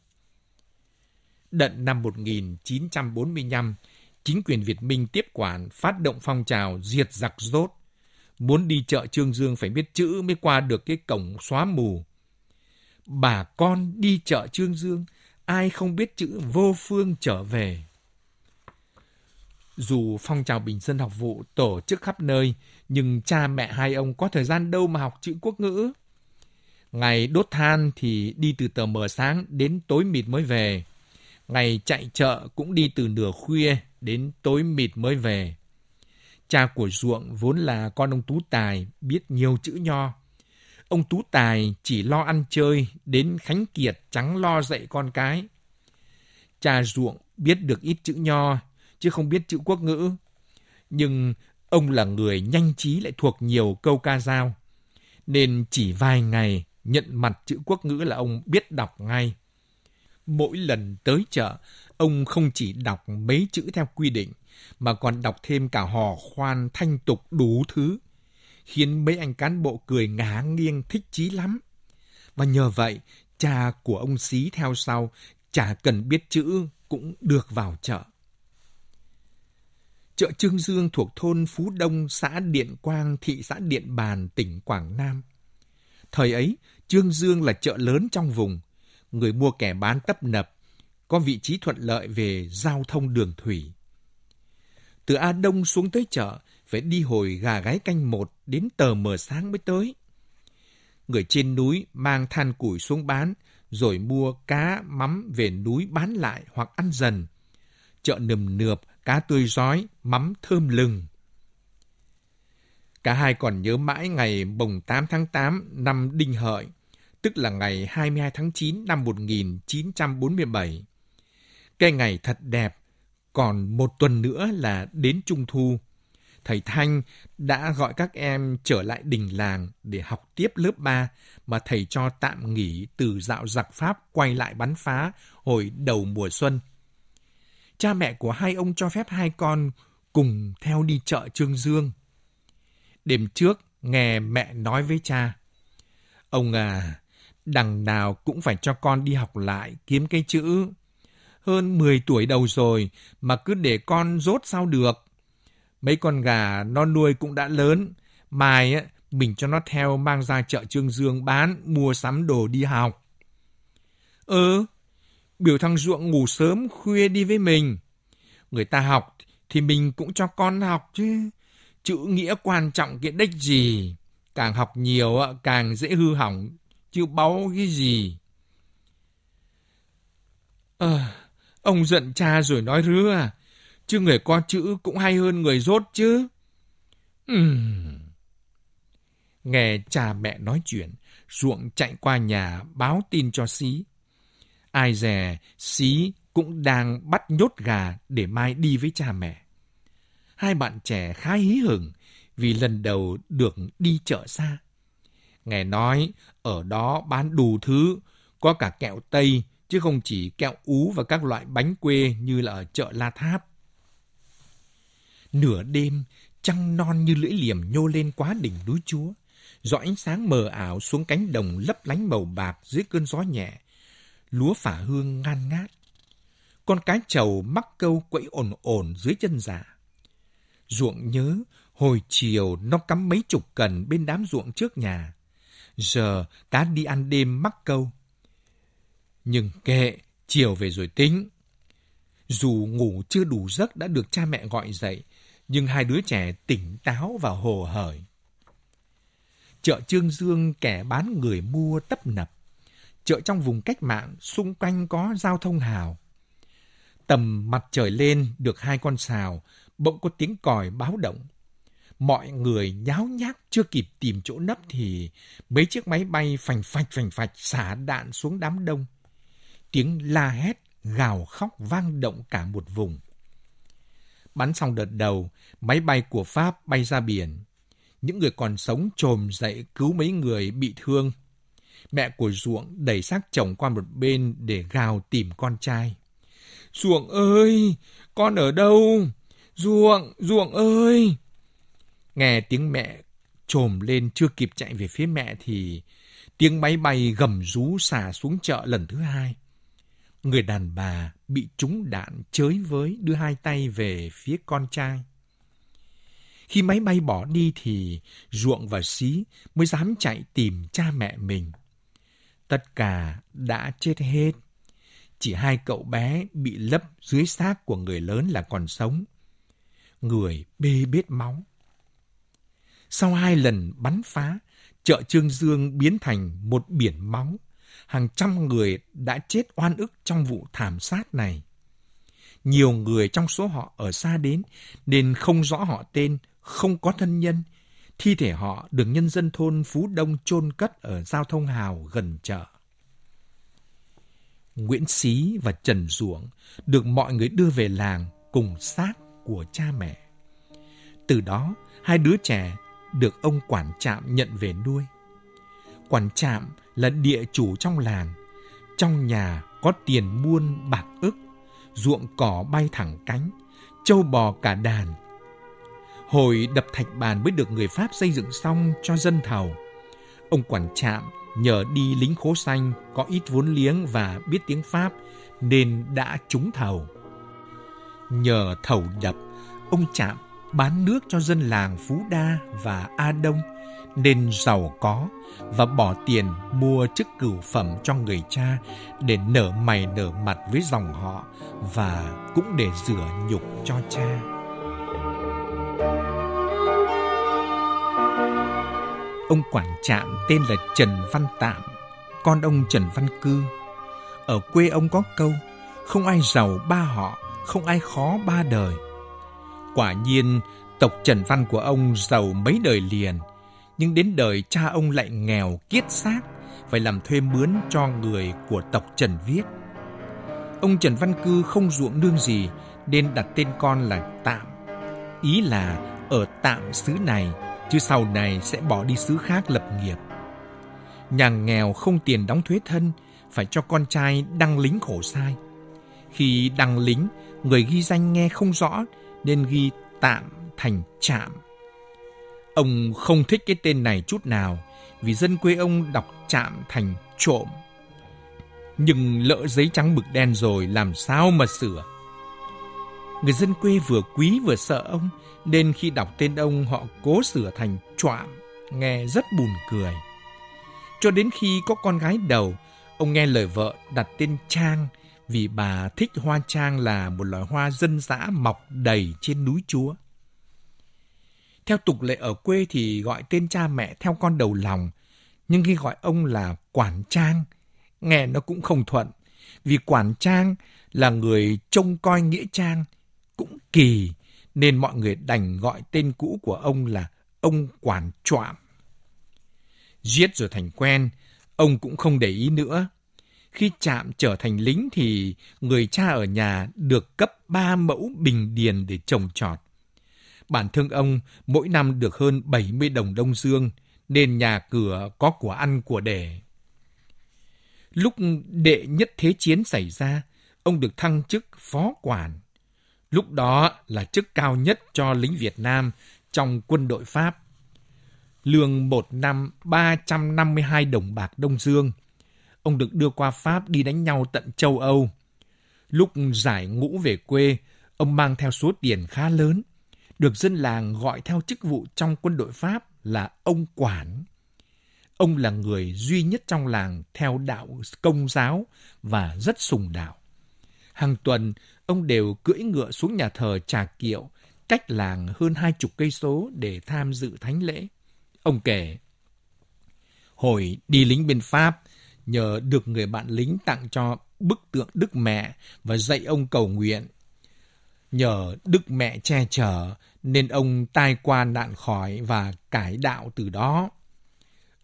[SPEAKER 2] Đận năm 1945, chính quyền Việt Minh tiếp quản phát động phong trào diệt giặc rốt. Muốn đi chợ Trương Dương phải biết chữ mới qua được cái cổng xóa mù. Bà con đi chợ Trương Dương ai không biết chữ vô phương trở về. Dù phong trào bình dân học vụ tổ chức khắp nơi, nhưng cha mẹ hai ông có thời gian đâu mà học chữ quốc ngữ. Ngày đốt than thì đi từ tờ mờ sáng đến tối mịt mới về. Ngày chạy chợ cũng đi từ nửa khuya đến tối mịt mới về. Cha của ruộng vốn là con ông Tú Tài, biết nhiều chữ nho. Ông Tú Tài chỉ lo ăn chơi, đến Khánh Kiệt chẳng lo dạy con cái. Cha ruộng biết được ít chữ nho, chứ không biết chữ quốc ngữ. Nhưng ông là người nhanh trí lại thuộc nhiều câu ca dao. Nên chỉ vài ngày nhận mặt chữ quốc ngữ là ông biết đọc ngay. Mỗi lần tới chợ, ông không chỉ đọc mấy chữ theo quy định, mà còn đọc thêm cả hò khoan thanh tục đủ thứ – khiến mấy anh cán bộ cười ngả nghiêng thích chí lắm. Và nhờ vậy, cha của ông Xí theo sau chả cần biết chữ cũng được vào chợ. Chợ Trương Dương thuộc thôn Phú Đông, xã Điện Quang, thị xã Điện Bàn, tỉnh Quảng Nam. Thời ấy, Trương Dương là chợ lớn trong vùng. Người mua kẻ bán tấp nập, có vị trí thuận lợi về giao thông đường thủy. Từ A Đông xuống tới chợ phải đi hồi gà gái canh một đến tờ mờ sáng mới tới. Người trên núi mang than củi xuống bán, rồi mua cá, mắm về núi bán lại hoặc ăn dần. Chợ nườm nượp, cá tươi rói, mắm thơm lừng. Cả hai còn nhớ mãi ngày mùng 8 tháng 8 năm Đinh Hợi, tức là ngày 22 tháng 9 năm 1947. Cái ngày thật đẹp, còn một tuần nữa là đến Trung Thu thầy Thanh đã gọi các em trở lại đình làng để học tiếp lớp 3 mà thầy cho tạm nghỉ từ dạo giặc Pháp quay lại bắn phá hồi đầu mùa xuân. Cha mẹ của hai ông cho phép hai con cùng theo đi chợ Trương Dương. Đêm trước, nghe mẹ nói với cha. Ông à, đằng nào cũng phải cho con đi học lại kiếm cái chữ. Hơn 10 tuổi đầu rồi mà cứ để con rốt sao được. Mấy con gà nó nuôi cũng đã lớn. Mai á, mình cho nó theo mang ra chợ Trương Dương bán, mua sắm đồ đi học. Ừ, biểu thằng ruộng ngủ sớm khuya đi với mình. Người ta học thì mình cũng cho con học chứ. Chữ nghĩa quan trọng cái đích gì. Càng học nhiều càng dễ hư hỏng, chứ báu cái gì. Ờ, à, ông giận cha rồi nói rứa à, chứ người có chữ cũng hay hơn người rốt chứ.
[SPEAKER 1] Ừm.
[SPEAKER 2] Nghe cha mẹ nói chuyện, ruộng chạy qua nhà báo tin cho xí. Ai dè, xí cũng đang bắt nhốt gà để mai đi với cha mẹ. Hai bạn trẻ khá hí hửng vì lần đầu được đi chợ xa. Nghe nói ở đó bán đủ thứ, có cả kẹo Tây chứ không chỉ kẹo ú và các loại bánh quê như là ở chợ La Tháp. Nửa đêm, trăng non như lưỡi liềm nhô lên quá đỉnh núi chúa. Rõ ánh sáng mờ ảo xuống cánh đồng lấp lánh màu bạc dưới cơn gió nhẹ. Lúa phả hương ngan ngát. Con cá trầu mắc câu quẫy ồn ồn dưới chân giả. Dạ. Ruộng nhớ, hồi chiều nó cắm mấy chục cần bên đám ruộng trước nhà. Giờ cá đi ăn đêm mắc câu. Nhưng kệ, chiều về rồi tính. Dù ngủ chưa đủ giấc đã được cha mẹ gọi dậy, nhưng hai đứa trẻ tỉnh táo và hồ hởi. Chợ Trương Dương kẻ bán người mua tấp nập. Chợ trong vùng cách mạng xung quanh có giao thông hào. Tầm mặt trời lên được hai con sào, bỗng có tiếng còi báo động. Mọi người nháo nhác chưa kịp tìm chỗ nấp thì mấy chiếc máy bay phành phạch phành phạch xả đạn xuống đám đông. Tiếng la hét, gào khóc vang động cả một vùng. Bắn xong đợt đầu, máy bay của Pháp bay ra biển. Những người còn sống trồm dậy cứu mấy người bị thương. Mẹ của Ruộng đẩy xác chồng qua một bên để gào tìm con trai. Ruộng ơi, con ở đâu? Ruộng, Ruộng ơi! Nghe tiếng mẹ trồm lên chưa kịp chạy về phía mẹ thì tiếng máy bay gầm rú xả xuống chợ lần thứ hai người đàn bà bị trúng đạn chới với đưa hai tay về phía con trai. Khi máy bay bỏ đi thì ruộng và xí mới dám chạy tìm cha mẹ mình. Tất cả đã chết hết. Chỉ hai cậu bé bị lấp dưới xác của người lớn là còn sống. Người bê bết máu. Sau hai lần bắn phá, chợ Trương Dương biến thành một biển máu hàng trăm người đã chết oan ức trong vụ thảm sát này. Nhiều người trong số họ ở xa đến, nên không rõ họ tên, không có thân nhân. Thi thể họ được nhân dân thôn Phú Đông chôn cất ở giao thông hào gần chợ. Nguyễn Xí và Trần Duộng được mọi người đưa về làng cùng xác của cha mẹ. Từ đó, hai đứa trẻ được ông quản trạm nhận về nuôi. Quản trạm là địa chủ trong làng. Trong nhà có tiền buôn bạc ức, ruộng cỏ bay thẳng cánh, châu bò cả đàn. Hồi đập thạch bàn mới được người Pháp xây dựng xong cho dân thầu. Ông quản trạm nhờ đi lính khố xanh có ít vốn liếng và biết tiếng Pháp nên đã trúng thầu. Nhờ thầu đập, ông trạm bán nước cho dân làng Phú Đa và A Đông nên giàu có và bỏ tiền mua chức cửu phẩm cho người cha để nở mày nở mặt với dòng họ và cũng để rửa nhục cho cha. Ông quản trạm tên là Trần Văn Tạm, con ông Trần Văn Cư. Ở quê ông có câu, không ai giàu ba họ, không ai khó ba đời. Quả nhiên, tộc Trần Văn của ông giàu mấy đời liền – nhưng đến đời cha ông lại nghèo kiết xác, phải làm thuê mướn cho người của tộc Trần Viết. Ông Trần Văn Cư không ruộng nương gì nên đặt tên con là Tạm. Ý là ở tạm xứ này, chứ sau này sẽ bỏ đi xứ khác lập nghiệp. Nhà nghèo không tiền đóng thuế thân, phải cho con trai đăng lính khổ sai. Khi đăng lính, người ghi danh nghe không rõ nên ghi tạm thành trạm Ông không thích cái tên này chút nào vì dân quê ông đọc chạm thành trộm. Nhưng lỡ giấy trắng mực đen rồi làm sao mà sửa. Người dân quê vừa quý vừa sợ ông nên khi đọc tên ông họ cố sửa thành trộm, nghe rất buồn cười. Cho đến khi có con gái đầu, ông nghe lời vợ đặt tên Trang vì bà thích hoa trang là một loại hoa dân dã mọc đầy trên núi Chúa. Theo tục lệ ở quê thì gọi tên cha mẹ theo con đầu lòng, nhưng khi gọi ông là quản trang, nghe nó cũng không thuận, vì quản trang là người trông coi nghĩa trang, cũng kỳ, nên mọi người đành gọi tên cũ của ông là ông quản trọm. Giết rồi thành quen, ông cũng không để ý nữa. Khi chạm trở thành lính thì người cha ở nhà được cấp ba mẫu bình điền để trồng trọt bản thân ông mỗi năm được hơn 70 đồng đông dương, nên nhà cửa có của ăn của đẻ Lúc đệ nhất thế chiến xảy ra, ông được thăng chức phó quản. Lúc đó là chức cao nhất cho lính Việt Nam trong quân đội Pháp. Lương một năm 352 đồng bạc Đông Dương. Ông được đưa qua Pháp đi đánh nhau tận châu Âu. Lúc giải ngũ về quê, ông mang theo số tiền khá lớn, được dân làng gọi theo chức vụ trong quân đội Pháp là ông quản. Ông là người duy nhất trong làng theo đạo công giáo và rất sùng đạo. Hàng tuần, ông đều cưỡi ngựa xuống nhà thờ Trà Kiệu, cách làng hơn hai chục cây số để tham dự thánh lễ. Ông kể, hồi đi lính bên Pháp, nhờ được người bạn lính tặng cho bức tượng Đức Mẹ và dạy ông cầu nguyện, Nhờ Đức Mẹ che chở nên ông tai qua nạn khỏi và cải đạo từ đó.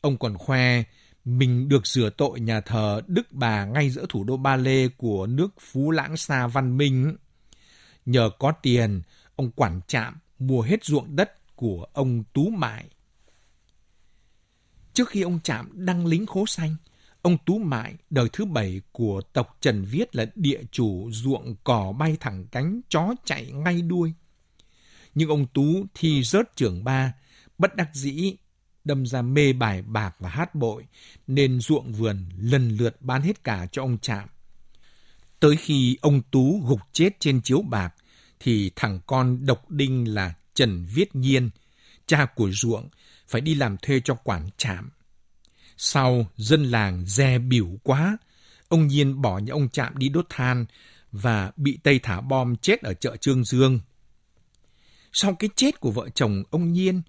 [SPEAKER 2] Ông còn khoe mình được rửa tội nhà thờ Đức Bà ngay giữa thủ đô Ba Lê của nước Phú Lãng xa Văn Minh. Nhờ có tiền, ông quản trạm mua hết ruộng đất của ông Tú Mại. Trước khi ông Trạm đăng lính khố xanh, Ông Tú Mại, đời thứ bảy của tộc Trần Viết là địa chủ ruộng cỏ bay thẳng cánh, chó chạy ngay đuôi. Nhưng ông Tú thi rớt trường ba, bất đắc dĩ đâm ra mê bài bạc và hát bội, nên ruộng vườn lần lượt bán hết cả cho ông Trạm. Tới khi ông Tú gục chết trên chiếu bạc, thì thằng con độc đinh là Trần Viết Nhiên, cha của ruộng, phải đi làm thuê cho quản trạm sau, dân làng dè biểu quá. Ông Nhiên bỏ những ông Chạm đi đốt than và bị Tây thả bom chết ở chợ Trương Dương. Sau cái chết của vợ chồng ông Nhiên,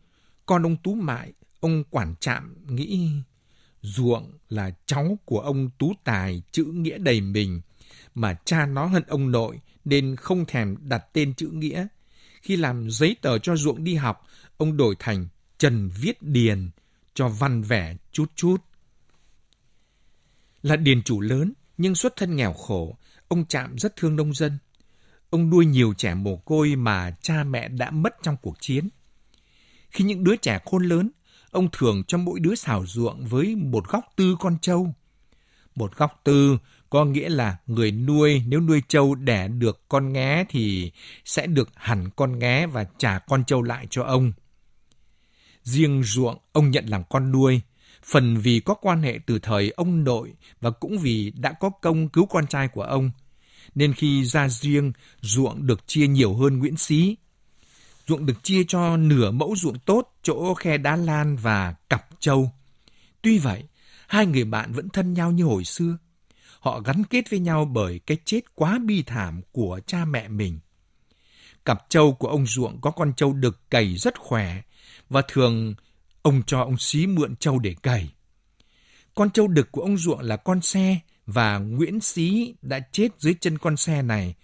[SPEAKER 2] con ông Tú Mại, ông Quản Trạm nghĩ ruộng là cháu của ông Tú Tài chữ nghĩa đầy mình, mà cha nó hận ông nội nên không thèm đặt tên chữ nghĩa. Khi làm giấy tờ cho ruộng đi học, ông đổi thành Trần Viết Điền, cho văn vẻ chút chút. Là điền chủ lớn, nhưng xuất thân nghèo khổ, ông Trạm rất thương nông dân. Ông nuôi nhiều trẻ mồ côi mà cha mẹ đã mất trong cuộc chiến. Khi những đứa trẻ khôn lớn, ông thường cho mỗi đứa xào ruộng với một góc tư con trâu. Một góc tư có nghĩa là người nuôi nếu nuôi trâu đẻ được con ngé thì sẽ được hẳn con ngé và trả con trâu lại cho ông riêng ruộng ông nhận làm con nuôi, phần vì có quan hệ từ thời ông nội và cũng vì đã có công cứu con trai của ông. Nên khi ra riêng, ruộng được chia nhiều hơn Nguyễn Xí. Ruộng được chia cho nửa mẫu ruộng tốt chỗ khe đá lan và cặp châu. Tuy vậy, hai người bạn vẫn thân nhau như hồi xưa. Họ gắn kết với nhau bởi cái chết quá bi thảm của cha mẹ mình. Cặp trâu của ông ruộng có con trâu đực cày rất khỏe, và thường ông cho ông Xí mượn trâu để cày. Con trâu đực của ông ruộng là con xe và Nguyễn Xí đã chết dưới chân con xe này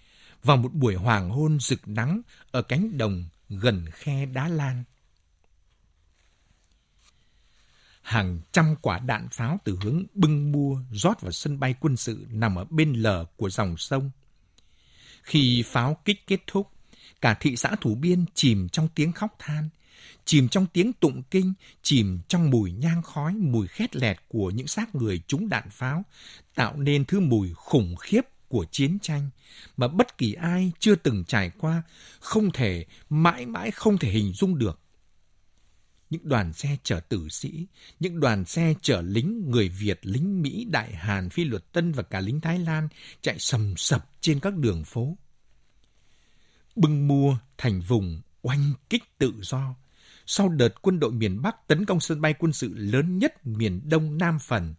[SPEAKER 2] vào một buổi hoàng hôn rực nắng ở cánh đồng gần khe đá lan. Hàng trăm quả đạn pháo từ hướng bưng mua rót vào sân bay quân sự nằm ở bên lờ của dòng sông. Khi pháo kích kết thúc, cả thị xã Thủ Biên chìm trong tiếng khóc than chìm trong tiếng tụng kinh, chìm trong mùi nhang khói, mùi khét lẹt của những xác người trúng đạn pháo, tạo nên thứ mùi khủng khiếp của chiến tranh mà bất kỳ ai chưa từng trải qua không thể mãi mãi không thể hình dung được. Những đoàn xe chở tử sĩ, những đoàn xe chở lính người Việt, lính Mỹ, Đại Hàn, Phi Luật Tân và cả lính Thái Lan chạy sầm sập trên các đường phố. Bưng mua thành vùng oanh kích tự do, sau đợt quân đội miền Bắc tấn công sân bay quân sự lớn nhất miền Đông Nam phần.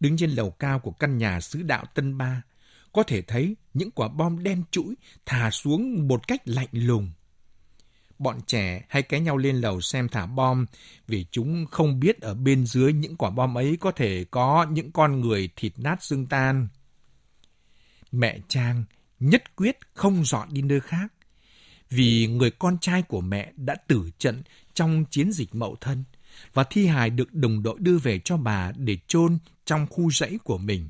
[SPEAKER 2] Đứng trên lầu cao của căn nhà sứ đạo Tân Ba, có thể thấy những quả bom đen chuỗi thả xuống một cách lạnh lùng. Bọn trẻ hay kéo nhau lên lầu xem thả bom vì chúng không biết ở bên dưới những quả bom ấy có thể có những con người thịt nát xương tan. Mẹ Trang nhất quyết không dọn đi nơi khác vì người con trai của mẹ đã tử trận trong chiến dịch mậu thân và thi hài được đồng đội đưa về cho bà để chôn trong khu rẫy của mình.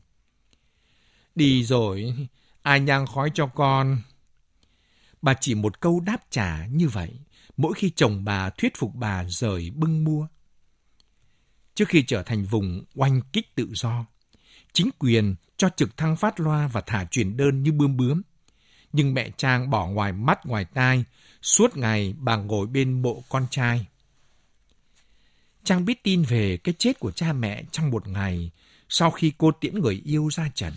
[SPEAKER 2] Đi rồi, ai nhang khói cho con? Bà chỉ một câu đáp trả như vậy mỗi khi chồng bà thuyết phục bà rời bưng mua. Trước khi trở thành vùng oanh kích tự do, chính quyền cho trực thăng phát loa và thả truyền đơn như bươm bướm nhưng mẹ Trang bỏ ngoài mắt ngoài tai, suốt ngày bà ngồi bên bộ con trai. Trang biết tin về cái chết của cha mẹ trong một ngày sau khi cô tiễn người yêu ra trận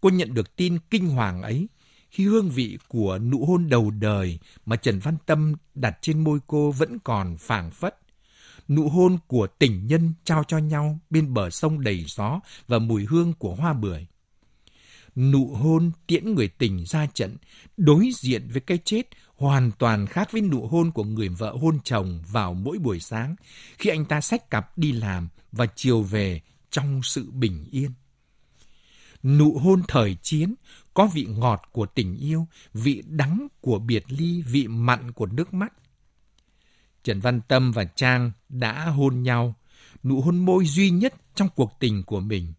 [SPEAKER 2] Cô nhận được tin kinh hoàng ấy khi hương vị của nụ hôn đầu đời mà Trần Văn Tâm đặt trên môi cô vẫn còn phảng phất. Nụ hôn của tình nhân trao cho nhau bên bờ sông đầy gió và mùi hương của hoa bưởi nụ hôn tiễn người tình ra trận, đối diện với cái chết hoàn toàn khác với nụ hôn của người vợ hôn chồng vào mỗi buổi sáng khi anh ta xách cặp đi làm và chiều về trong sự bình yên. Nụ hôn thời chiến có vị ngọt của tình yêu, vị đắng của biệt ly, vị mặn của nước mắt. Trần Văn Tâm và Trang đã hôn nhau, nụ hôn môi duy nhất trong cuộc tình của mình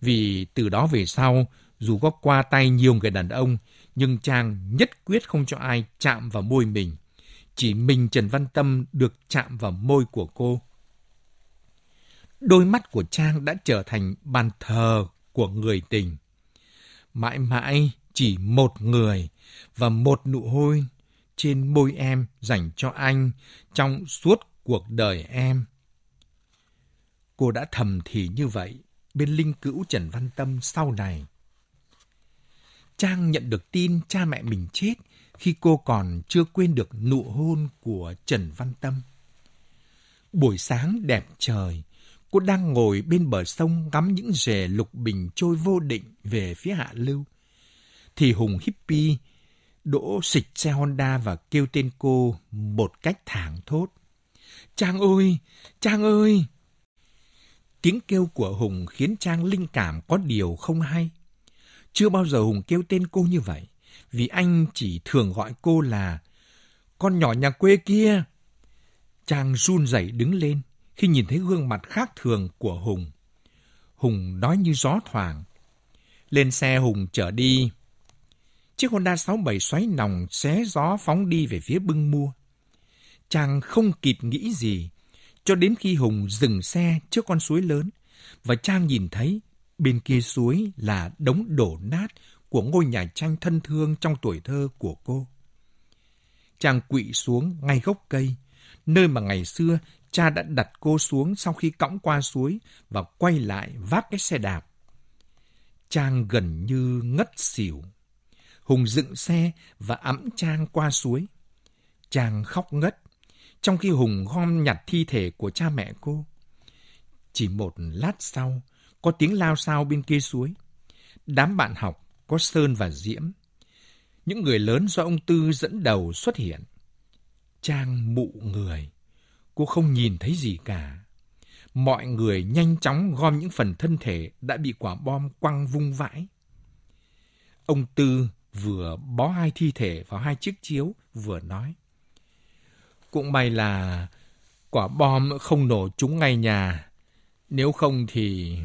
[SPEAKER 2] vì từ đó về sau, dù có qua tay nhiều người đàn ông, nhưng Trang nhất quyết không cho ai chạm vào môi mình. Chỉ mình Trần Văn Tâm được chạm vào môi của cô. Đôi mắt của Trang đã trở thành bàn thờ của người tình. Mãi mãi chỉ một người và một nụ hôn trên môi em dành cho anh trong suốt cuộc đời em. Cô đã thầm thì như vậy bên linh cữu Trần Văn Tâm sau này. Trang nhận được tin cha mẹ mình chết khi cô còn chưa quên được nụ hôn của Trần Văn Tâm. Buổi sáng đẹp trời, cô đang ngồi bên bờ sông ngắm những rề lục bình trôi vô định về phía hạ lưu. Thì Hùng hippie đỗ xịch xe Honda và kêu tên cô một cách thảng thốt. Trang ơi! Trang ơi! Tiếng kêu của Hùng khiến Trang linh cảm có điều không hay. Chưa bao giờ Hùng kêu tên cô như vậy, vì anh chỉ thường gọi cô là con nhỏ nhà quê kia. Trang run rẩy đứng lên khi nhìn thấy gương mặt khác thường của Hùng. Hùng nói như gió thoảng. Lên xe Hùng chở đi. Chiếc Honda 67 xoáy nòng xé gió phóng đi về phía bưng mua. trang không kịp nghĩ gì cho đến khi Hùng dừng xe trước con suối lớn và Trang nhìn thấy bên kia suối là đống đổ nát của ngôi nhà tranh thân thương trong tuổi thơ của cô. Trang quỵ xuống ngay gốc cây, nơi mà ngày xưa cha đã đặt cô xuống sau khi cõng qua suối và quay lại vác cái xe đạp. Trang gần như ngất xỉu. Hùng dựng xe và ẵm Trang qua suối. Trang khóc ngất trong khi Hùng gom nhặt thi thể của cha mẹ cô. Chỉ một lát sau, có tiếng lao sao bên kia suối. Đám bạn học có Sơn và Diễm. Những người lớn do ông Tư dẫn đầu xuất hiện. Trang mụ người. Cô không nhìn thấy gì cả. Mọi người nhanh chóng gom những phần thân thể đã bị quả bom quăng vung vãi. Ông Tư vừa bó hai thi thể vào hai chiếc chiếu vừa nói. Cũng may là quả bom không nổ trúng ngay nhà. Nếu không thì...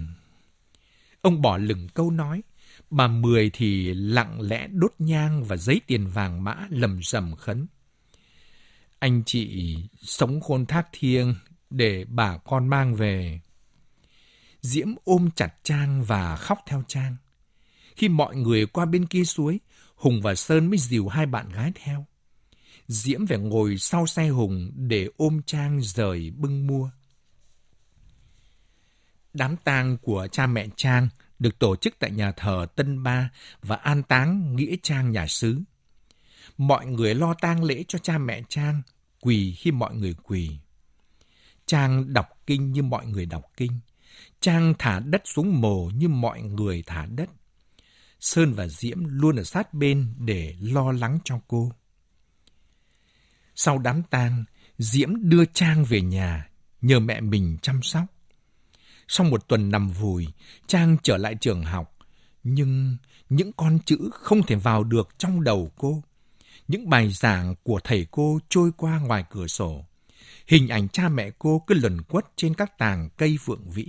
[SPEAKER 2] Ông bỏ lửng câu nói. Bà Mười thì lặng lẽ đốt nhang và giấy tiền vàng mã lầm rầm khấn. Anh chị sống khôn thác thiêng để bà con mang về. Diễm ôm chặt Trang và khóc theo Trang. Khi mọi người qua bên kia suối, Hùng và Sơn mới dìu hai bạn gái theo. Diễm về ngồi sau xe Hùng để ôm Trang rời bưng mua. Đám tang của cha mẹ Trang được tổ chức tại nhà thờ Tân Ba và an táng Nghĩa Trang nhà xứ. Mọi người lo tang lễ cho cha mẹ Trang, quỳ khi mọi người quỳ. Trang đọc kinh như mọi người đọc kinh. Trang thả đất xuống mồ như mọi người thả đất. Sơn và Diễm luôn ở sát bên để lo lắng cho cô. Sau đám tang, Diễm đưa Trang về nhà, nhờ mẹ mình chăm sóc. Sau một tuần nằm vùi, Trang trở lại trường học. Nhưng những con chữ không thể vào được trong đầu cô. Những bài giảng của thầy cô trôi qua ngoài cửa sổ. Hình ảnh cha mẹ cô cứ lẩn quất trên các tàng cây phượng vĩ.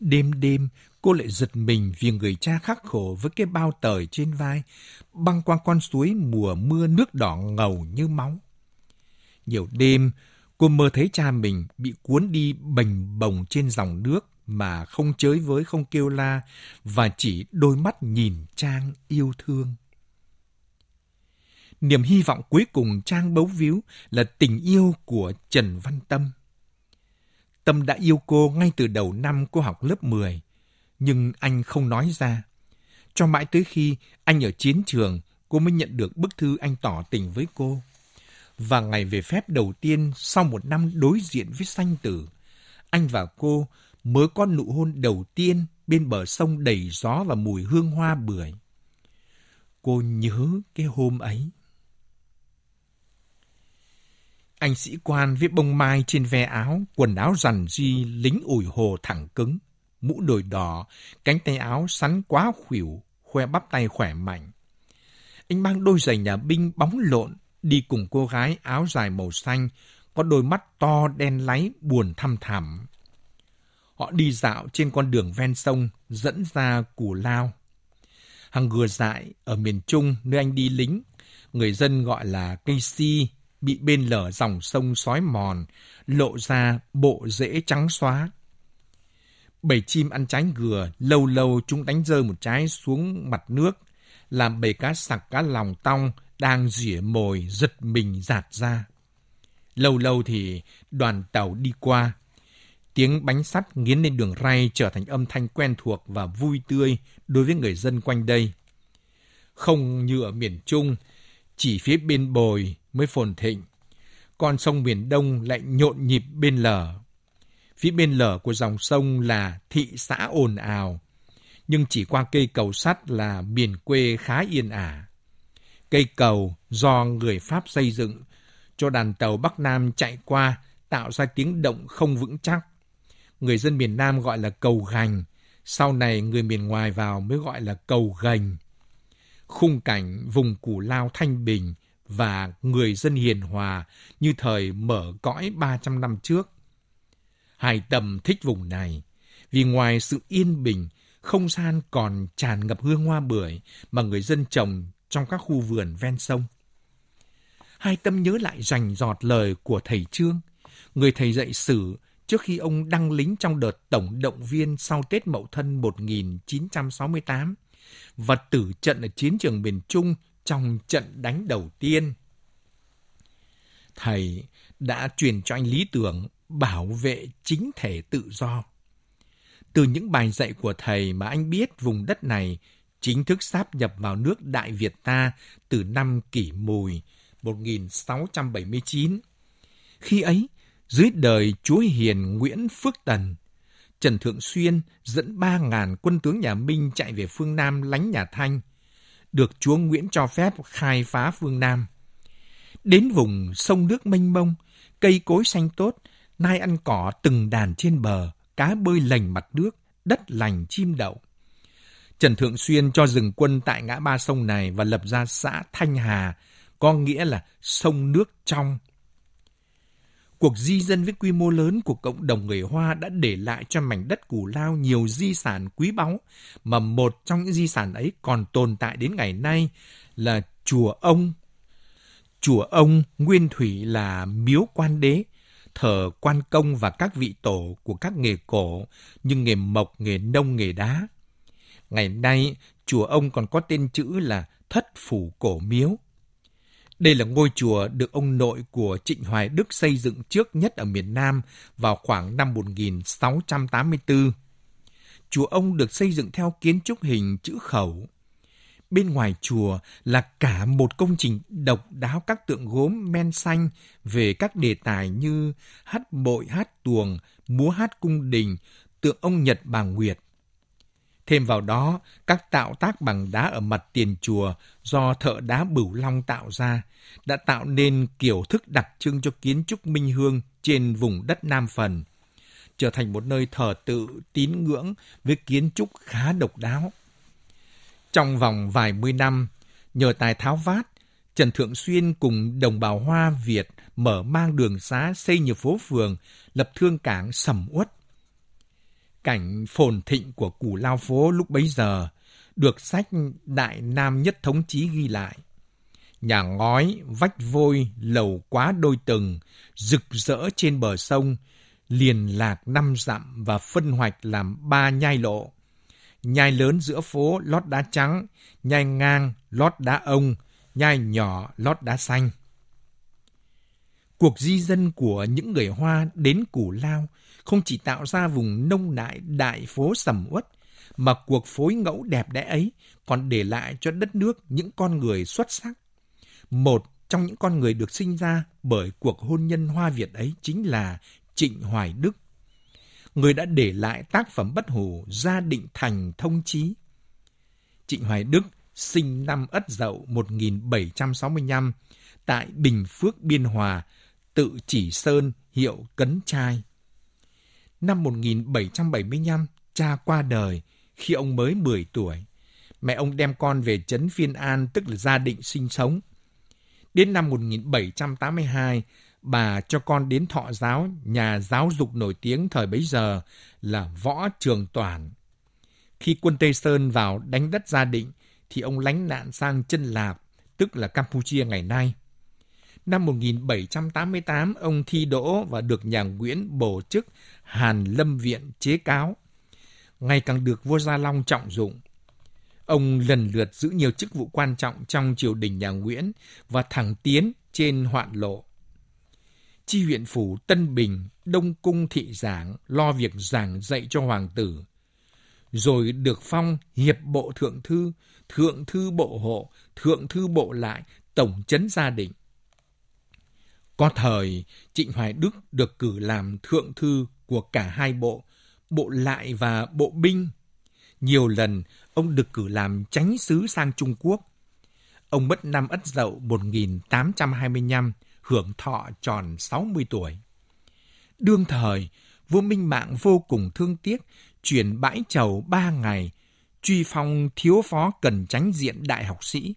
[SPEAKER 2] Đêm đêm, cô lại giật mình vì người cha khắc khổ với cái bao tời trên vai, băng qua con suối mùa mưa nước đỏ ngầu như máu. Nhiều đêm, cô mơ thấy cha mình bị cuốn đi bềnh bồng trên dòng nước mà không chới với không kêu la và chỉ đôi mắt nhìn Trang yêu thương. Niềm hy vọng cuối cùng Trang bấu víu là tình yêu của Trần Văn Tâm. Tâm đã yêu cô ngay từ đầu năm cô học lớp 10, nhưng anh không nói ra. Cho mãi tới khi anh ở chiến trường, cô mới nhận được bức thư anh tỏ tình với cô và ngày về phép đầu tiên sau một năm đối diện với sanh tử, anh và cô mới có nụ hôn đầu tiên bên bờ sông đầy gió và mùi hương hoa bưởi. Cô nhớ cái hôm ấy. Anh sĩ quan với bông mai trên ve áo, quần áo rằn di, lính ủi hồ thẳng cứng, mũ đồi đỏ, cánh tay áo sắn quá khỉu khoe bắp tay khỏe mạnh. Anh mang đôi giày nhà binh bóng lộn, đi cùng cô gái áo dài màu xanh, có đôi mắt to đen láy buồn thăm thẳm. Họ đi dạo trên con đường ven sông dẫn ra Cù Lao. Hằng gừa dại ở miền Trung nơi anh đi lính, người dân gọi là cây si, bị bên lở dòng sông sói mòn, lộ ra bộ rễ trắng xóa. Bầy chim ăn trái gừa, lâu lâu chúng đánh rơi một trái xuống mặt nước, làm bầy cá sặc cá lòng tong đang rỉa mồi giật mình giạt ra. Lâu lâu thì đoàn tàu đi qua. Tiếng bánh sắt nghiến lên đường ray trở thành âm thanh quen thuộc và vui tươi đối với người dân quanh đây. Không như ở miền Trung, chỉ phía bên bồi mới phồn thịnh. Con sông miền Đông lại nhộn nhịp bên lở. Phía bên lở của dòng sông là thị xã ồn ào, nhưng chỉ qua cây cầu sắt là miền quê khá yên ả. Cây cầu do người Pháp xây dựng cho đoàn tàu Bắc Nam chạy qua tạo ra tiếng động không vững chắc. Người dân miền Nam gọi là cầu gành, sau này người miền ngoài vào mới gọi là cầu gành. Khung cảnh vùng Củ Lao Thanh Bình và người dân hiền hòa như thời mở cõi 300 năm trước. Hải Tầm thích vùng này, vì ngoài sự yên bình, không gian còn tràn ngập hương hoa bưởi mà người dân trồng trong các khu vườn ven sông. Hai tâm nhớ lại rành giọt lời của thầy Trương, người thầy dạy sử trước khi ông đăng lính trong đợt tổng động viên sau Tết Mậu Thân 1968 và tử trận ở chiến trường miền Trung trong trận đánh đầu tiên. Thầy đã truyền cho anh lý tưởng bảo vệ chính thể tự do. Từ những bài dạy của thầy mà anh biết vùng đất này chính thức sáp nhập vào nước Đại Việt ta từ năm kỷ mùi 1679. Khi ấy, dưới đời chúa hiền Nguyễn Phước Tần, Trần Thượng Xuyên dẫn 3.000 quân tướng nhà Minh chạy về phương Nam lánh nhà Thanh, được chúa Nguyễn cho phép khai phá phương Nam. Đến vùng sông nước mênh mông, cây cối xanh tốt, nai ăn cỏ từng đàn trên bờ, cá bơi lành mặt nước, đất lành chim đậu. Trần Thượng Xuyên cho dừng quân tại ngã ba sông này và lập ra xã Thanh Hà, có nghĩa là sông nước trong. Cuộc di dân với quy mô lớn của cộng đồng người Hoa đã để lại cho mảnh đất Củ Lao nhiều di sản quý báu, mà một trong những di sản ấy còn tồn tại đến ngày nay là Chùa Ông. Chùa Ông nguyên thủy là miếu quan đế, thờ quan công và các vị tổ của các nghề cổ như nghề mộc, nghề nông, nghề đá – Ngày nay, chùa ông còn có tên chữ là Thất Phủ Cổ Miếu. Đây là ngôi chùa được ông nội của Trịnh Hoài Đức xây dựng trước nhất ở miền Nam vào khoảng năm 1684. Chùa ông được xây dựng theo kiến trúc hình chữ khẩu. Bên ngoài chùa là cả một công trình độc đáo các tượng gốm men xanh về các đề tài như hát bội, hát tuồng, múa hát cung đình, tượng ông Nhật bà Nguyệt – Thêm vào đó, các tạo tác bằng đá ở mặt tiền chùa do thợ đá Bửu Long tạo ra đã tạo nên kiểu thức đặc trưng cho kiến trúc minh hương trên vùng đất Nam Phần, trở thành một nơi thờ tự tín ngưỡng với kiến trúc khá độc đáo. Trong vòng vài mươi năm, nhờ tài tháo vát, Trần Thượng Xuyên cùng đồng bào Hoa Việt mở mang đường xá xây nhiều phố phường, lập thương cảng sầm uất cảnh phồn thịnh của củ lao phố lúc bấy giờ được sách Đại Nam Nhất Thống Chí ghi lại. Nhà ngói, vách vôi, lầu quá đôi tầng, rực rỡ trên bờ sông, liền lạc năm dặm và phân hoạch làm ba nhai lộ. Nhai lớn giữa phố lót đá trắng, nhai ngang lót đá ông, nhai nhỏ lót đá xanh. Cuộc di dân của những người Hoa đến Củ Lao – không chỉ tạo ra vùng nông đại đại phố sầm uất, mà cuộc phối ngẫu đẹp đẽ ấy còn để lại cho đất nước những con người xuất sắc. Một trong những con người được sinh ra bởi cuộc hôn nhân Hoa Việt ấy chính là Trịnh Hoài Đức. Người đã để lại tác phẩm bất hủ Gia Định Thành Thông Chí. Trịnh Hoài Đức sinh năm Ất Dậu 1765 tại Bình Phước Biên Hòa, tự chỉ sơn hiệu Cấn Trai. Năm 1775, cha qua đời khi ông mới 10 tuổi. Mẹ ông đem con về Trấn Phiên An, tức là gia định sinh sống. Đến năm 1782, bà cho con đến thọ giáo nhà giáo dục nổi tiếng thời bấy giờ là Võ Trường Toàn. Khi quân Tây Sơn vào đánh đất Gia Định, thì ông lánh nạn sang chân Lạp, tức là Campuchia ngày nay. Năm 1788, ông thi đỗ và được nhà Nguyễn bổ chức Hàn Lâm Viện chế cáo. Ngày càng được vua Gia Long trọng dụng. Ông lần lượt giữ nhiều chức vụ quan trọng trong triều đình nhà Nguyễn và thẳng tiến trên hoạn lộ. Chi huyện phủ Tân Bình, Đông Cung Thị Giảng lo việc giảng dạy cho hoàng tử. Rồi được phong hiệp bộ thượng thư, thượng thư bộ hộ, thượng thư bộ lại, tổng chấn gia đình có thời, Trịnh Hoài Đức được cử làm thượng thư của cả hai bộ, bộ lại và bộ binh. Nhiều lần, ông được cử làm tránh sứ sang Trung Quốc. Ông mất năm Ất Dậu 1825, hưởng thọ tròn 60 tuổi. Đương thời, vua Minh Mạng vô cùng thương tiếc, chuyển bãi chầu ba ngày, truy phong thiếu phó cần tránh diện đại học sĩ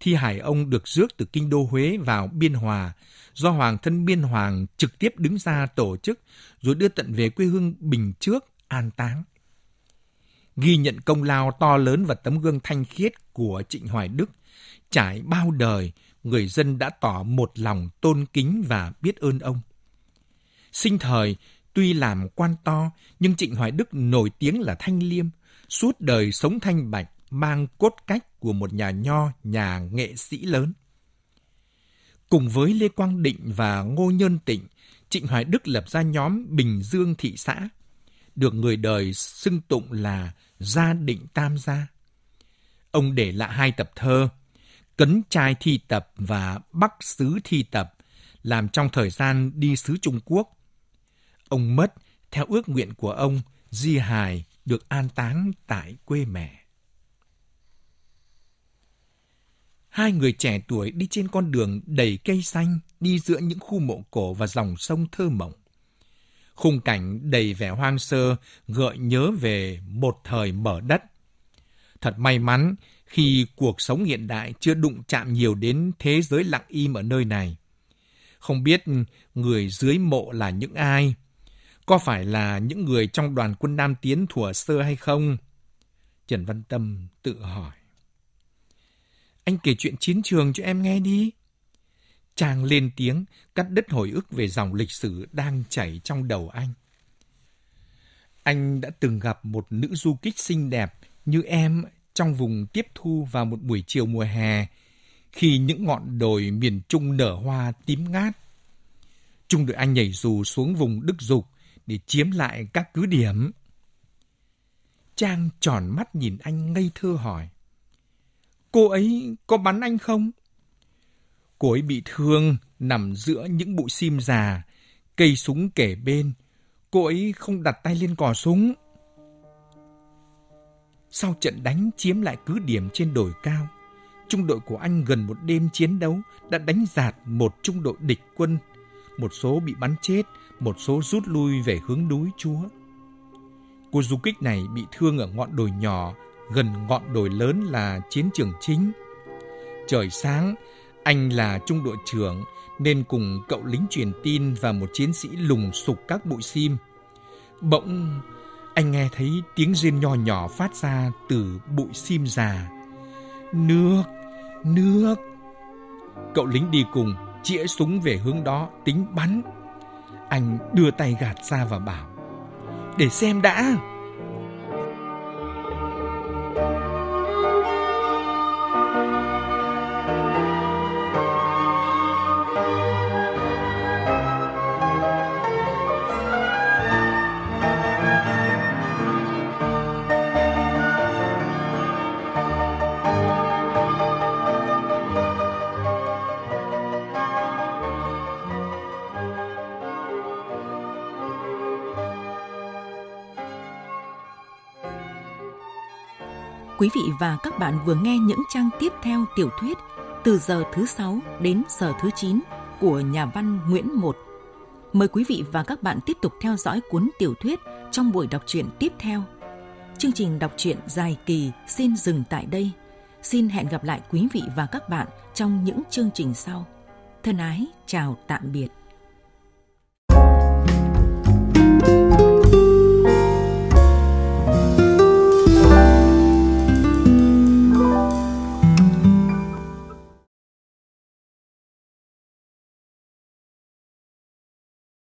[SPEAKER 2] thi hài ông được rước từ kinh đô Huế vào Biên Hòa, do Hoàng thân Biên Hoàng trực tiếp đứng ra tổ chức rồi đưa tận về quê hương Bình Trước an táng. Ghi nhận công lao to lớn và tấm gương thanh khiết của Trịnh Hoài Đức, trải bao đời, người dân đã tỏ một lòng tôn kính và biết ơn ông. Sinh thời, tuy làm quan to, nhưng Trịnh Hoài Đức nổi tiếng là thanh liêm, suốt đời sống thanh bạch, mang cốt cách của một nhà nho, nhà nghệ sĩ lớn. Cùng với Lê Quang Định và Ngô Nhân Tịnh, Trịnh Hoài Đức lập ra nhóm Bình Dương Thị Xã, được người đời xưng tụng là Gia Định Tam Gia. Ông để lại hai tập thơ, Cấn Trai Thi Tập và Bắc Sứ Thi Tập, làm trong thời gian đi xứ Trung Quốc. Ông mất theo ước nguyện của ông, Di Hài được an táng tại quê mẹ. hai người trẻ tuổi đi trên con đường đầy cây xanh, đi giữa những khu mộ cổ và dòng sông thơ mộng. Khung cảnh đầy vẻ hoang sơ gợi nhớ về một thời mở đất. Thật may mắn khi cuộc sống hiện đại chưa đụng chạm nhiều đến thế giới lặng im ở nơi này. Không biết người dưới mộ là những ai? Có phải là những người trong đoàn quân Nam Tiến thủa sơ hay không? Trần Văn Tâm tự hỏi. Anh kể chuyện chiến trường cho em nghe đi. Chàng lên tiếng, cắt đứt hồi ức về dòng lịch sử đang chảy trong đầu anh. Anh đã từng gặp một nữ du kích xinh đẹp như em trong vùng tiếp thu vào một buổi chiều mùa hè, khi những ngọn đồi miền Trung nở hoa tím ngát. Trung đội anh nhảy dù xuống vùng Đức Dục để chiếm lại các cứ điểm. Trang tròn mắt nhìn anh ngây thơ hỏi cô ấy có bắn anh không? Cô ấy bị thương, nằm giữa những bụi sim già, cây súng kể bên. Cô ấy không đặt tay lên cò súng. Sau trận đánh chiếm lại cứ điểm trên đồi cao, trung đội của Anh gần một đêm chiến đấu đã đánh giạt một trung đội địch quân. Một số bị bắn chết, một số rút lui về hướng núi chúa. Cô du kích này bị thương ở ngọn đồi nhỏ gần ngọn đồi lớn là chiến trường chính. Trời sáng, anh là trung đội trưởng nên cùng cậu lính truyền tin và một chiến sĩ lùng sục các bụi sim. Bỗng anh nghe thấy tiếng rên nho nhỏ phát ra từ bụi sim già. Nước, nước. Cậu lính đi cùng chĩa súng về hướng đó tính bắn. Anh đưa tay gạt ra và bảo: "Để xem đã."
[SPEAKER 1] và các bạn vừa nghe những trang tiếp theo tiểu thuyết từ giờ thứ sáu đến giờ thứ chín của nhà văn Nguyễn Một. Mời quý vị và các bạn tiếp tục theo dõi cuốn tiểu thuyết trong buổi đọc truyện tiếp theo. Chương trình đọc truyện dài kỳ xin dừng tại đây. Xin hẹn gặp lại quý vị và các bạn trong những chương trình sau. Thân ái, chào tạm biệt.